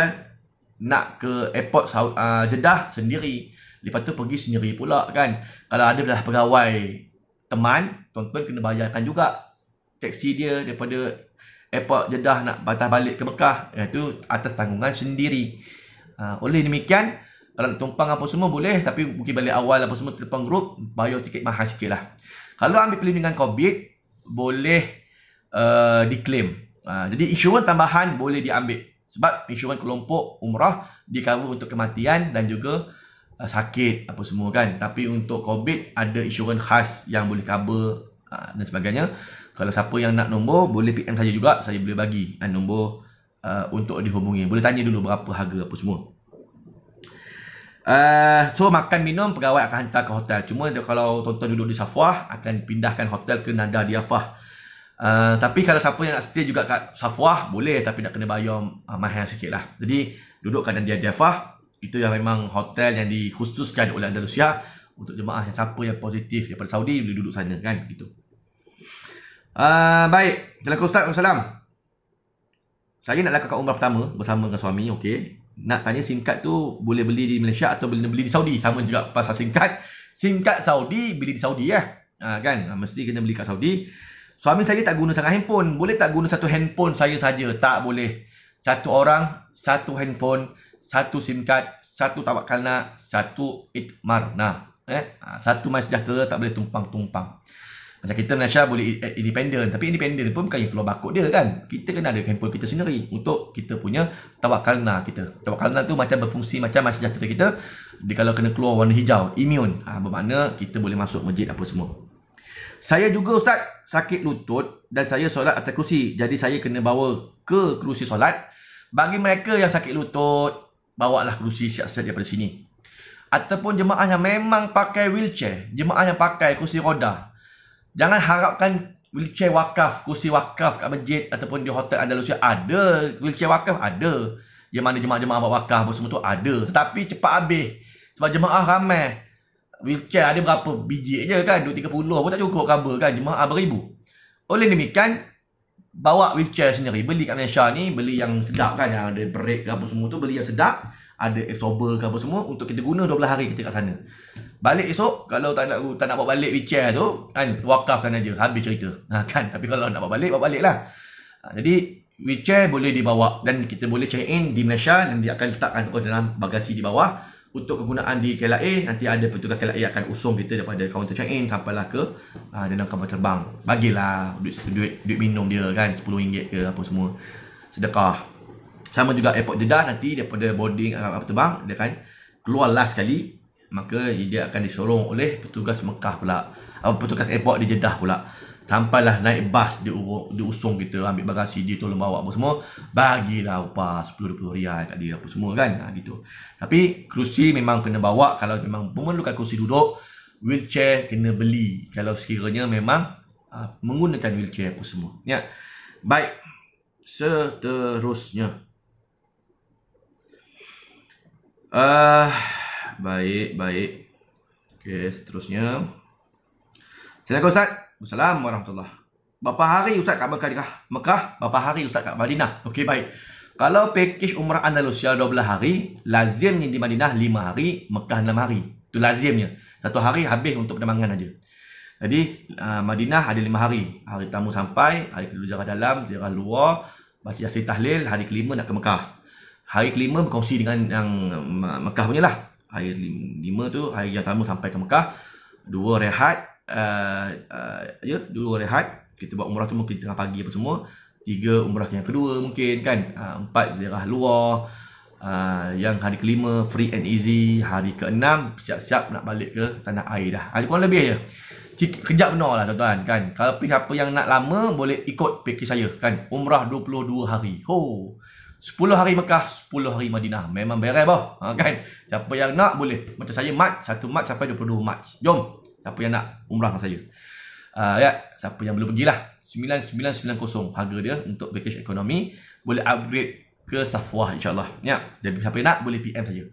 nak ke airport uh, Jeddah sendiri. Lepas tu pergi sendiri pula kan. Kalau ada belah pegawai teman, tuan-tuan kena bayarkan juga teksi dia daripada airport Jeddah nak batas balik ke Mekah iaitu atas tanggungan sendiri. Ha, oleh demikian, kalau nak tumpang apa semua boleh tapi mungkin balik awal apa semua telefon grup bayar tiket mahal sikit lah. Kalau ambil pelindungan COVID, boleh uh, diklaim. Ha, jadi insurans tambahan boleh diambil sebab insurans kelompok umrah di untuk kematian dan juga uh, sakit apa semua kan tapi untuk covid ada insurans khas yang boleh cover uh, dan sebagainya kalau siapa yang nak nombor boleh PM saja juga saya boleh bagi uh, nombor uh, untuk dihubungi boleh tanya dulu berapa harga apa semua Uh, so makan minum pegawai akan hantar ke hotel Cuma dia, kalau tonton duduk di Safuah Akan pindahkan hotel ke Nada Diafah uh, Tapi kalau siapa yang nak stay juga kat Safuah Boleh tapi nak kena bayar uh, mahal sikit lah Jadi duduk kat Nada Diafah itu yang memang hotel yang dikhususkan oleh Andalusia untuk jemaah yang siapa yang positif daripada Saudi boleh duduk sana kan gitu. Uh, baik, jelaka ustaz Assalam. Saya nak lakukan umrah pertama bersama dengan suami, okey. Nak tanya SIM card tu boleh beli di Malaysia atau boleh beli di Saudi? Sama juga pasal SIM card. SIM card Saudi beli di Saudi ya. Uh, kan? Uh, mesti kena beli kat Saudi. Suami saya tak guna sangat handphone. Boleh tak guna satu handphone saya saja? Tak boleh. Satu orang, satu handphone satu simkat, satu tawakalna, satu itmarna. Eh, ha, satu mai sejahtera tak boleh tumpang-tumpang. Macam kita Malaysia boleh independen. Tapi independen pun bukan yang keluar bakut dia kan. Kita kena ada kempen kita sendiri. Untuk kita punya tawakalna kita. Tawakalna tu macam berfungsi macam masjid sejahtera kita. Dia kalau kena keluar warna hijau. Imun. Ha, bermakna kita boleh masuk masjid apa semua. Saya juga Ustaz sakit lutut. Dan saya solat atas kerusi. Jadi saya kena bawa ke kerusi solat. Bagi mereka yang sakit lutut. Bawa bawalah kerusi siap daripada sini. Ataupun jemaah yang memang pakai wheelchair, jemaah yang pakai kerusi roda. Jangan harapkan wheelchair wakaf, kerusi wakaf kat masjid ataupun di hotel anda Andalusia ada wheelchair wakaf, ada. Yang mana jemaah-jemaah buat wakaf apa semua tu ada. Tetapi cepat habis. Sebab jemaah ramai. Wheelchair ada berapa biji je kan? 2-30 pun tak cukup cover kan? Jemaah beribu. Oleh demikian, bawa wheelchair sendiri. Beli kat Malaysia ni, beli yang sedap kan yang ada break ke apa semua tu, beli yang sedap, ada absorber ke apa semua untuk kita guna 12 hari kita kat sana. Balik esok kalau tak nak tak nak bawa balik wheelchair tu, kan wakafkan aja habis cerita. Ha, kan? Tapi kalau nak bawa balik, bawa baliklah. Ha, jadi wheelchair boleh dibawa dan kita boleh check in di Malaysia dan dia akan letakkan terus dalam bagasi di bawah untuk kegunaan di KLIA nanti ada petugas KLIA akan usung kita daripada kaunter check in sampailah ke uh, dalam kapal terbang bagilah duit duit, duit minum dia kan RM10 ke apa semua sedekah sama juga airport Jeddah nanti daripada boarding kapal ah, uh, terbang dia kan keluar last sekali maka dia akan disorong oleh petugas Mekah pula uh, petugas airport di Jeddah pula Sampailah naik bas di, di usung kita ambil bagasi dia tolong bawa apa semua bagilah upah 10 20 rial kat dia apa semua kan ha, gitu. Tapi kerusi memang kena bawa kalau memang memerlukan kerusi duduk wheelchair kena beli kalau sekiranya memang ha, menggunakan wheelchair apa semua. Ya. Baik. Seterusnya. Ah, uh, baik, baik. Okey, seterusnya. Selamat Ustaz. Assalamualaikum warahmatullahi Berapa hari Ustaz kat Mekah? Mekah? Berapa hari Ustaz kat Madinah? Okey, baik. Kalau pakej umrah Andalusia 12 hari, lazimnya di Madinah 5 hari, Mekah 6 hari. Itu lazimnya. Satu hari habis untuk penemangan aja. Jadi, uh, Madinah ada 5 hari. Hari tamu sampai, hari kedua jarak dalam, jarak luar, baca jasri tahlil, hari kelima nak ke Mekah. Hari kelima berkongsi dengan yang Mekah punya lah. Hari lima tu, hari yang tamu sampai ke Mekah. Dua rehat, uh, uh, ya dua rehat kita buat umrah tu mungkin tengah pagi apa semua tiga umrah yang kedua mungkin kan uh, empat ziarah luar uh, yang hari kelima free and easy hari keenam siap-siap nak balik ke tanah air dah ada ah, kurang lebih je kejap benar lah tuan-tuan kan kalau pergi apa yang nak lama boleh ikut pergi saya kan umrah 22 hari ho 10 hari Mekah, 10 hari Madinah. Memang beres bah. Ha, kan? Siapa yang nak boleh. Macam saya Mac, 1 Mac sampai 22 Mac. Jom. Siapa yang nak umrah dengan saya. Uh, ya, siapa yang belum pergi pergilah 9990 harga dia untuk package ekonomi boleh upgrade ke safwa insyaAllah ya. Jadi siapa yang nak boleh PM saja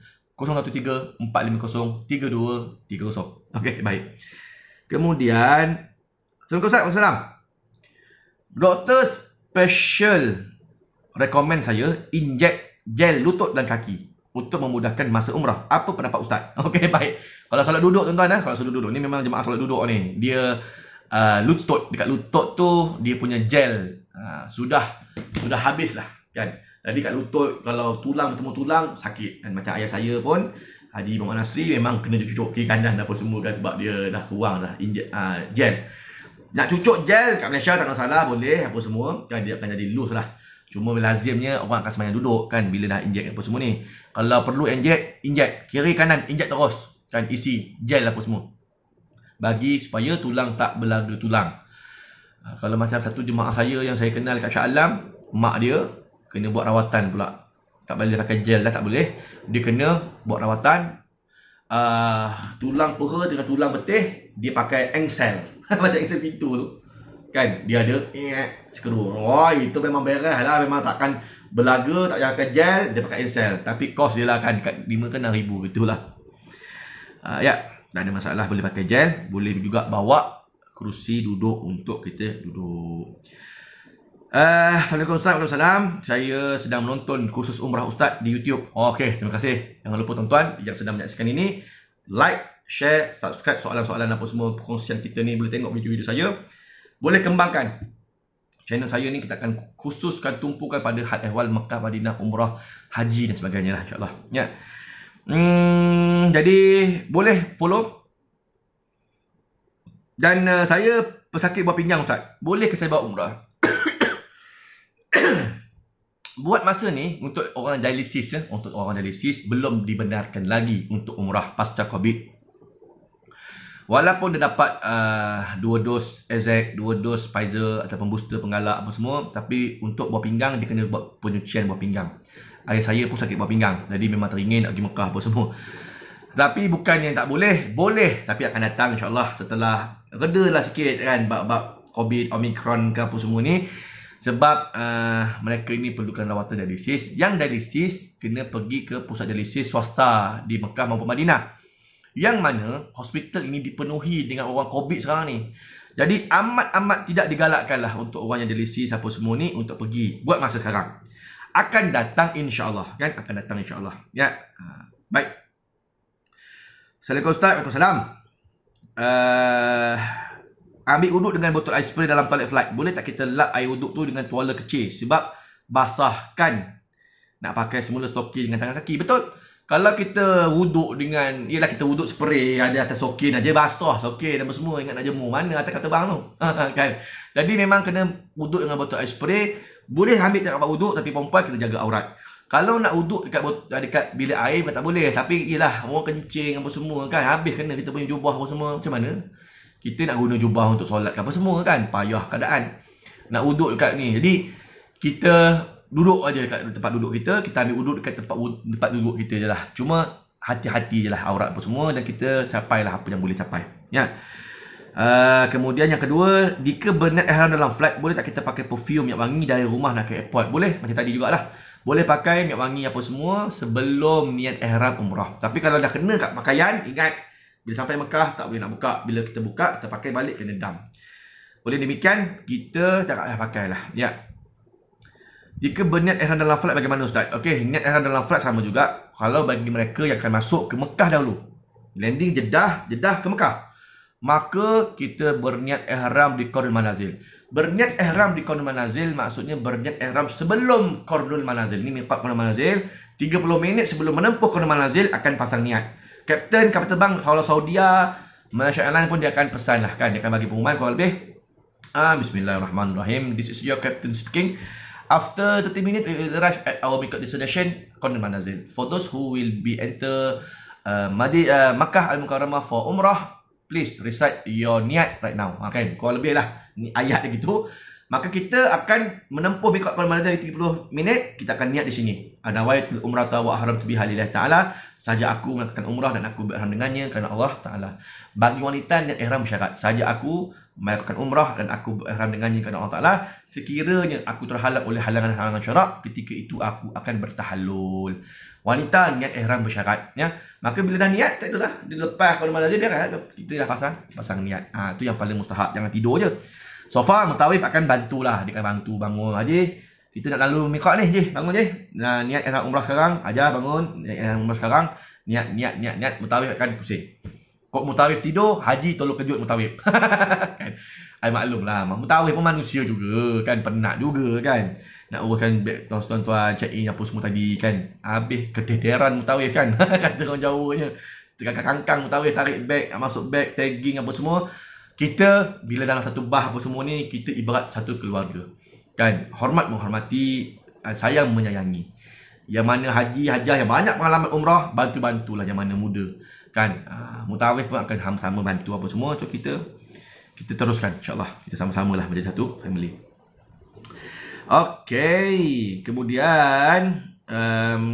013-450-3230 Okey baik Kemudian Assalamualaikum Ustaz Doktor special Recommend saya Inject gel lutut dan kaki untuk memudahkan masa umrah. Apa pendapat ustaz? Okey, baik. Kalau solat duduk tuan-tuan eh, kalau solat duduk ni memang jemaah solat duduk ni. Dia uh, lutut dekat lutut tu dia punya gel uh, sudah sudah habis lah kan. Jadi kat lutut kalau tulang bertemu tulang sakit kan macam ayah saya pun Haji Muhammad Nasri memang kena cucuk kiri kanan dan apa semua kan sebab dia dah kurang dah inje, uh, gel. Nak cucuk gel kat Malaysia tak masalah boleh apa semua kan dia akan jadi loose lah. Cuma lazimnya orang akan semayang duduk kan bila dah inject apa semua ni. Kalau perlu inject, inject kiri kanan, inject terus kan isi gel apa semua. Bagi supaya tulang tak berlaga tulang. Ha, kalau macam satu jemaah saya yang saya kenal kat Shah mak dia kena buat rawatan pula. Tak boleh pakai gel dah tak boleh. Dia kena buat rawatan uh, tulang pera dengan tulang betih dia pakai engsel. macam engsel pintu tu. Kan dia ada eh skru. Wah, itu memang beres lah memang takkan belaga tak payah pakai gel dia pakai incel tapi kos dia lah kan dekat 5 ke 6 ribu gitulah uh, ah, ya tak ada masalah boleh pakai gel boleh juga bawa kerusi duduk untuk kita duduk Uh, Assalamualaikum Ustaz Waalaikumsalam Saya sedang menonton Kursus Umrah Ustaz Di Youtube oh, Okey terima kasih Jangan lupa tuan-tuan Yang sedang menyaksikan ini Like Share Subscribe Soalan-soalan apa semua Perkongsian kita ni Boleh tengok video-video saya Boleh kembangkan channel saya ni kita akan khususkan tumpukan pada had ehwal Mekah Madinah umrah haji dan sebagainya lah insyaallah ya hmm, jadi boleh follow dan uh, saya pesakit buat pinggang ustaz boleh ke saya buat umrah buat masa ni untuk orang dialisis ya untuk orang dialisis belum dibenarkan lagi untuk umrah pasca covid Walaupun dia dapat uh, dua dos Ezek, dua dos Pfizer ataupun booster penggalak apa semua Tapi untuk buah pinggang dia kena buat penyucian buah pinggang Ayah saya pun sakit buah pinggang Jadi memang teringin nak pergi Mekah apa semua Tapi bukan yang tak boleh, boleh Tapi akan datang insyaAllah setelah reda lah sikit kan Bab-bab COVID, Omicron ke apa semua ni sebab uh, mereka ini perlukan rawatan dialisis Yang dialisis kena pergi ke pusat dialisis swasta di Mekah maupun Madinah yang mana hospital ini dipenuhi dengan orang COVID sekarang ni. Jadi amat-amat tidak digalakkanlah untuk orang yang delisi siapa semua ni untuk pergi buat masa sekarang. Akan datang insya-Allah kan akan datang insya-Allah. Ya. Ha, baik. Assalamualaikum Ustaz, Waalaikumsalam. Uh, ambil uduk dengan botol air spray dalam toilet flight. Boleh tak kita lap air uduk tu dengan tuala kecil sebab basahkan nak pakai semula stoki dengan tangan kaki. Betul. Kalau kita wuduk dengan ialah kita wuduk spray ada atas sokin aja basah sokin apa semua ingat nak jemur mana atas kata bang tu kan jadi memang kena wuduk dengan botol air spray boleh ambil dekat tempat wuduk tapi perempuan kita jaga aurat kalau nak wuduk dekat eh, dekat bilik air tak boleh tapi ialah orang kencing apa semua kan habis kena kita punya jubah apa semua macam mana kita nak guna jubah untuk solat apa semua kan payah keadaan nak wuduk dekat ni jadi kita duduk aja dekat tempat duduk kita kita ambil wuduk dekat tempat tempat duduk kita je lah cuma hati-hati je lah aurat apa semua dan kita capai lah apa yang boleh capai ya uh, kemudian yang kedua jika berniat ihram dalam flight boleh tak kita pakai perfume minyak wangi dari rumah nak ke airport boleh macam tadi jugalah boleh pakai minyak wangi apa semua sebelum niat ihram umrah tapi kalau dah kena kat pakaian ingat bila sampai Mekah tak boleh nak buka bila kita buka kita pakai balik kena dam boleh demikian kita tak nak pakai lah. ya jika berniat ihram dalam flight bagaimana Ustaz? Okey, niat ihram dalam flight sama juga. Kalau bagi mereka yang akan masuk ke Mekah dahulu. Landing Jeddah, Jeddah ke Mekah. Maka kita berniat ihram di Qardul Manazil. Berniat ihram di Qardul Manazil maksudnya berniat ihram sebelum Qardul Manazil. Ini mepak Qardul Manazil. 30 minit sebelum menempuh Qardul Manazil akan pasang niat. Kapten, kapten terbang, kalau Saudi, ya. Malaysia Airlines pun dia akan pesan lah kan. Dia akan bagi pengumuman kalau lebih. Ah, Bismillahirrahmanirrahim. This is your captain speaking. After 30 minutes, we will rush at our Mikot destination, Qarnul Manazil. For those who will be enter uh, uh, Makkah Al-Mukarramah for Umrah, please recite your niat right now. Okay, ah, kalau lebih lah. Ni ayat dia gitu. Maka kita akan menempuh Mikot Qarnul Manazil 30 minit. Kita akan niat di sini. Adawaitul Umrah Tawa Haram Tubi Halilah Ta'ala. Saja aku melakukan umrah dan aku berharam dengannya kerana Allah Ta'ala. Bagi wanita, niat ihram syarat. Saja aku melakukan umrah dan aku berihram dengannya kepada Allah Taala sekiranya aku terhalang oleh halangan-halangan syarak ketika itu aku akan bertahalul wanita niat ihram bersyarat ya maka bila dah niat tak itulah dia lepas kalau malam dia kan kita dah pasang pasang niat ha, tu yang paling mustahak jangan tidur je so far mutawif akan bantulah dia akan bantu bangun aja ha, kita nak lalu mikot ni je bangun je nah, niat ihram umrah sekarang aja bangun niat ihram umrah sekarang niat niat niat niat mutawif akan pusing Kok mutawif tidur, haji tolong kejut mutawif. kan? Ai maklum lah, mutawif pun manusia juga kan, penat juga kan. Nak uruskan tuan-tuan, check in apa semua tadi kan. Habis kedederan mutawif kan, kata orang jawanya. Tengah kangkang mutawif, tarik beg, masuk beg, tagging apa semua. Kita bila dalam satu bah apa semua ni, kita ibarat satu keluarga. Kan, hormat menghormati, eh, sayang menyayangi. Yang mana haji, hajah yang banyak pengalaman umrah, bantu-bantulah yang mana muda. Kan Mutawif pun akan sama-sama bantu apa semua So kita Kita teruskan InsyaAllah Kita sama-sama lah menjadi satu family Okay Kemudian um,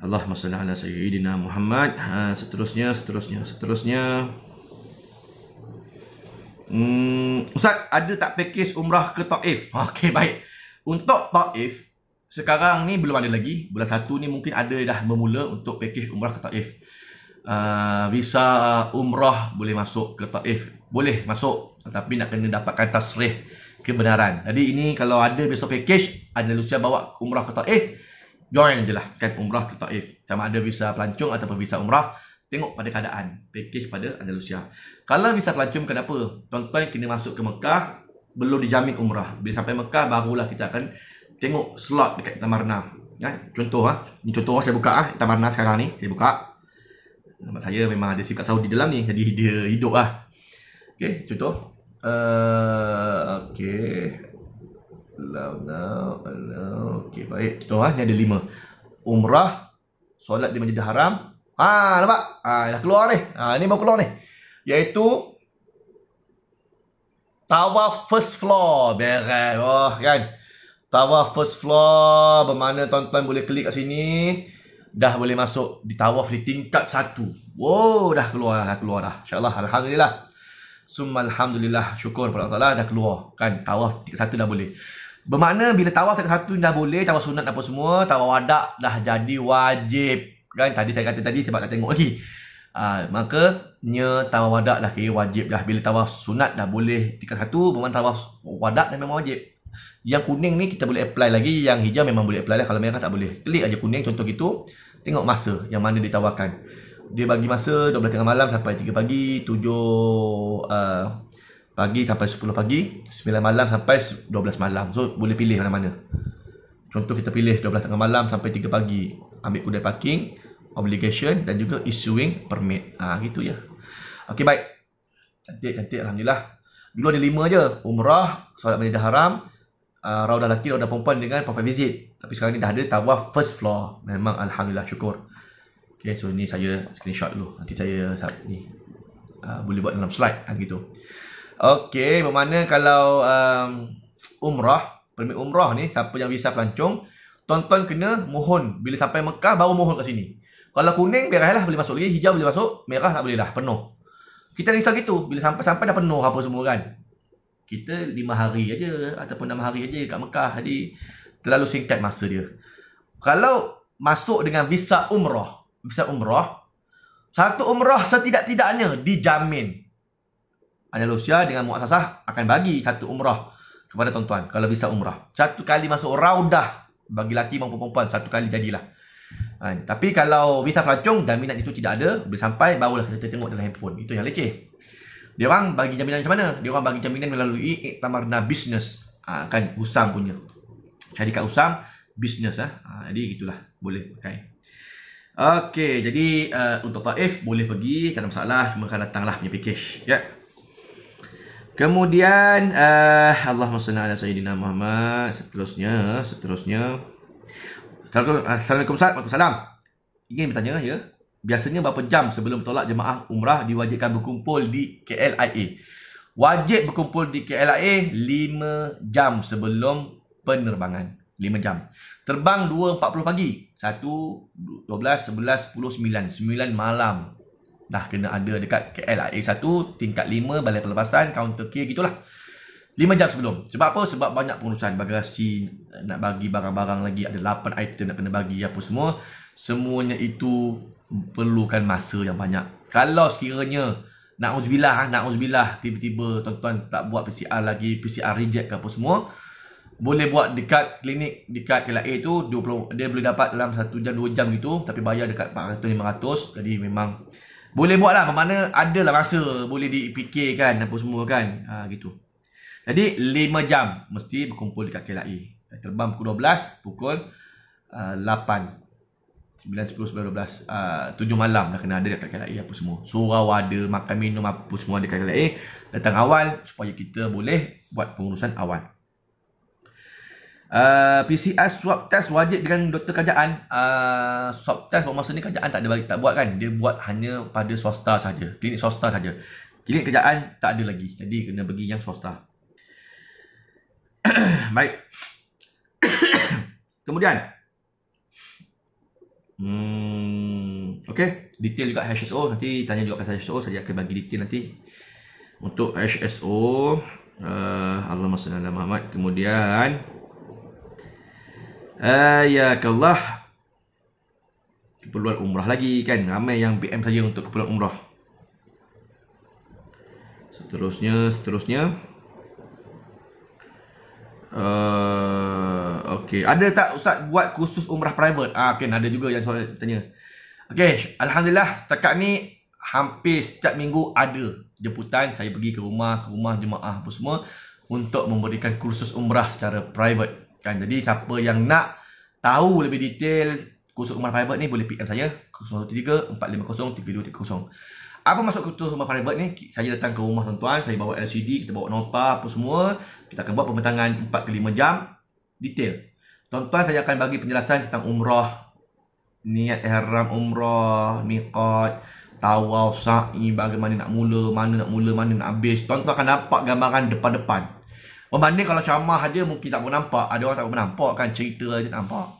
Allahumma salli ala sayyidina Muhammad ha, Seterusnya Seterusnya Seterusnya Hmm, Ustaz, ada tak pakej umrah ke Taif? Okey, baik. Untuk Taif, sekarang ni belum ada lagi. Bulan satu ni mungkin ada dah bermula untuk pakej umrah ke Taif. Uh, visa umrah boleh masuk ke Taif. Boleh masuk tapi nak kena dapatkan tasrih kebenaran. Jadi ini kalau ada besok pakej, ada Lucia bawa umrah ke Taif, join je lah kan umrah ke Taif. Sama ada visa pelancong ataupun visa umrah, tengok pada keadaan pakej pada Andalusia. Kalau visa pelancong kenapa? Tuan-tuan kena masuk ke Mekah, belum dijamin umrah. Bila sampai Mekah, barulah kita akan tengok slot dekat tamarna ya contoh ah ni contoh saya buka ah tamarna sekarang ni saya buka nama saya memang ada sikap kat Saudi dalam ni jadi dia hidup ah. okey contoh uh, okey Love now, now. Okey, baik. Contoh lah, ni ada lima. Umrah, solat di masjid haram. Ah nampak? ah dah keluar ni. Ah ni baru keluar ni. Iaitu, Tawaf first floor. Beres. Oh, kan? Tawaf first floor Bermana tuan-tuan boleh klik kat sini Dah boleh masuk di tawaf di tingkat satu Wow, dah keluar dah keluar dah InsyaAllah, Alhamdulillah Summa Alhamdulillah, syukur kepada Allah Ta'ala dah keluar Kan, tawaf tingkat satu dah boleh Bermakna bila tawaf tingkat satu dah boleh Tawaf sunat apa semua, tawaf wadak dah jadi wajib Kan, tadi saya kata tadi sebab tak tengok lagi Uh, maka nya tawaf wadak dah kira wajib dah bila tawaf sunat dah boleh tingkat satu bermakna tawaf wadak dah memang wajib yang kuning ni kita boleh apply lagi, yang hijau memang boleh apply lah kalau merah tak boleh. Klik aja kuning contoh gitu. Tengok masa yang mana ditawarkan. Dia bagi masa 12 tengah malam sampai 3 pagi, 7 uh, pagi sampai 10 pagi, 9 malam sampai 12 malam. So boleh pilih mana-mana. Contoh kita pilih 12 tengah malam sampai 3 pagi. Ambil kuda parking, obligation dan juga issuing permit. Ah ha, gitu ya. Okey baik. Cantik cantik alhamdulillah. Dulu ada 5 je, umrah, salat benda haram, uh, ah, Rauh dah lelaki, rauh dah perempuan dengan perfect visit Tapi sekarang ni dah ada tawaf first floor Memang Alhamdulillah syukur Okay, so ni saya screenshot dulu Nanti saya ni uh, boleh buat dalam slide kan gitu Okay, bermakna kalau um, umrah Permit umrah ni, siapa yang visa pelancong Tonton kena mohon Bila sampai Mekah, baru mohon kat sini Kalau kuning, merah lah boleh masuk lagi Hijau boleh masuk, merah tak boleh lah, penuh kita risau gitu bila sampai sampai dah penuh apa semua kan kita lima hari aja ataupun enam hari aja kat Mekah jadi terlalu singkat masa dia kalau masuk dengan visa umrah visa umrah satu umrah setidak-tidaknya dijamin Andalusia dengan muassasah akan bagi satu umrah kepada tuan-tuan kalau visa umrah satu kali masuk raudah bagi laki maupun perempuan satu kali jadilah Ha, tapi kalau visa pelancong jaminan itu tidak ada, boleh sampai barulah kita tengok dalam handphone. Itu yang leceh dia orang bagi jaminan macam mana? Dia orang bagi jaminan melalui Iktamarna Business. ha, kan Usam punya. Jadi Syarikat Usam Business ah. Ha. Ha, jadi itulah boleh pakai. Okey, jadi uh, untuk Taif boleh pergi kalau masalah cuma kan datanglah punya package. Ya. Kemudian uh, Allahumma salli ala sayyidina Muhammad seterusnya seterusnya. Assalamualaikum Ustaz, Assalamualaikum. Ingin bertanya ya biasanya berapa jam sebelum tolak jemaah umrah diwajibkan berkumpul di KLIA? Wajib berkumpul di KLIA 5 jam sebelum penerbangan. 5 jam. Terbang 2.40 pagi. 1, 12, 11, 10, 9. 9 malam. Dah kena ada dekat KLIA 1, tingkat 5, balai pelepasan, counter key, gitulah. 5 jam sebelum. Sebab apa? Sebab banyak pengurusan bagasi, nak bagi barang-barang lagi, ada 8 item nak kena bagi apa semua semuanya itu perlukan masa yang banyak. Kalau sekiranya nak ah, na'udzubillah Tiba-tiba tuan-tuan tak buat PCR lagi PCR reject ke apa semua Boleh buat dekat klinik Dekat KLA tu 20, Dia boleh dapat dalam 1 jam, 2 jam gitu Tapi bayar dekat 400-500 Jadi memang Boleh buat lah ada lah masa Boleh dipikirkan apa semua kan ha, gitu. Jadi 5 jam Mesti berkumpul dekat KLA Terbang pukul 12 Pukul uh, eh, 8 9, 10, 11, 12 uh, 7 malam dah kena ada dekat KLIA apa semua Surau ada, makan minum apa semua dekat KLIA Datang awal supaya kita boleh buat pengurusan awal uh, ah, PCR swab test wajib dengan doktor kerajaan uh, Swab test bermaksud ni kerajaan tak ada tak buat kan Dia buat hanya pada swasta saja, klinik swasta saja. Klinik kerajaan tak ada lagi Jadi kena pergi yang swasta Baik Kemudian Hmm, okay. Detail juga HSO. Nanti tanya juga pasal HSO. Saya akan bagi detail nanti. Untuk HSO. Uh, ah, Allahumma salli ala Muhammad. Kemudian. Ayakallah. Keperluan umrah lagi kan. Ramai yang BM saja untuk keperluan umrah. Seterusnya. Seterusnya. Ah, Okey. Ada tak Ustaz buat kursus umrah private? Ah, okay. Ada juga yang soalan tanya. Okey. Alhamdulillah. Setakat ni hampir setiap minggu ada jemputan. Saya pergi ke rumah, ke rumah jemaah apa semua. Untuk memberikan kursus umrah secara private. Kan? Jadi siapa yang nak tahu lebih detail kursus umrah private ni boleh PM saya. 03 Apa masuk kursus umrah private ni? Saya datang ke rumah tuan-tuan. Saya bawa LCD, kita bawa nota apa semua. Kita akan buat pembentangan 4 ke 5 jam detail. Tuan-tuan saya akan bagi penjelasan tentang umrah, niat ihram umrah, miqat, tawaf, sa'i, bagaimana nak mula, mana nak mula, mana nak habis. Tuan-tuan akan nampak gambaran depan-depan. Berbanding oh, kalau ceramah aja mungkin tak boleh nampak. Ada orang tak boleh nampak kan cerita aja nampak.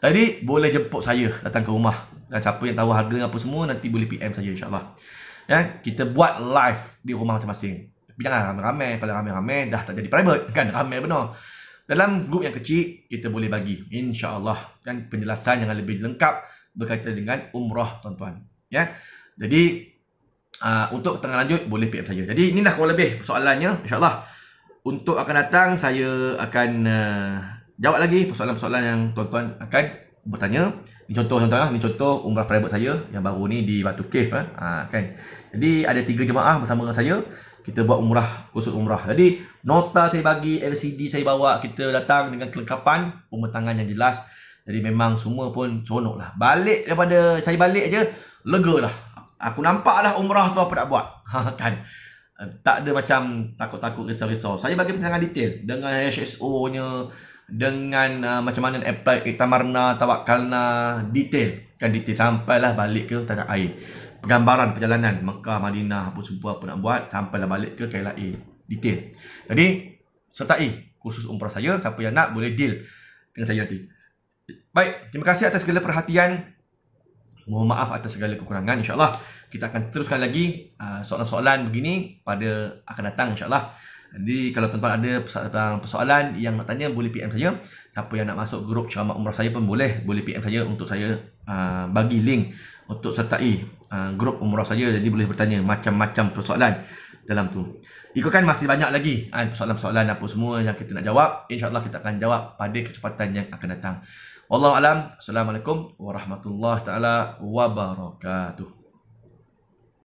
Jadi boleh jemput saya datang ke rumah. Dan siapa yang tahu harga apa semua nanti boleh PM saja insyaAllah. Ya, kita buat live di rumah masing-masing. Tapi jangan ramai-ramai. Kalau ramai-ramai dah tak jadi private. Kan ramai benar. Dalam grup yang kecil, kita boleh bagi insyaAllah kan, penjelasan yang lebih lengkap berkaitan dengan umrah tuan-tuan. Ya? Jadi, uh, untuk tengah lanjut, boleh PM saya. Jadi, inilah kurang lebih persoalannya insyaAllah. Untuk akan datang, saya akan uh, jawab lagi persoalan-persoalan yang tuan-tuan akan bertanya. Ini contoh, tuan-tuan, ini lah. contoh umrah private saya yang baru ni di Batu Cave. Eh? Ha, kan? Jadi, ada tiga jemaah bersama saya kita buat umrah khusus umrah jadi nota saya bagi LCD saya bawa kita datang dengan kelengkapan pematangan yang jelas jadi memang semua pun seronok lah balik daripada saya balik je lega lah aku nampak lah umrah tu apa nak buat ha, kan tak ada macam takut-takut risau-risau saya bagi pertanyaan detail dengan HSO nya dengan uh, macam mana apply Itamarna, Tawakalna, detail kan detail sampailah balik ke tanah air penggambaran perjalanan Mekah, Madinah apa semua apa nak buat sampai sampailah balik ke KLIA detail jadi sertai khusus umrah saya siapa yang nak boleh deal dengan saya nanti baik terima kasih atas segala perhatian mohon maaf atas segala kekurangan insyaAllah kita akan teruskan lagi uh, soalan-soalan begini pada akan datang insyaAllah jadi kalau tuan-tuan ada persoalan yang nak tanya boleh PM saya siapa yang nak masuk grup ceramah umrah saya pun boleh boleh PM saya untuk saya uh, bagi link untuk sertai Ah, grup umrah saja, jadi boleh bertanya macam-macam persoalan dalam tu. kan masih banyak lagi ah, persoalan-persoalan apa semua yang kita nak jawab. InsyaAllah kita akan jawab pada kesempatan yang akan datang. Wallahualam. Assalamualaikum warahmatullahi taala wabarakatuh.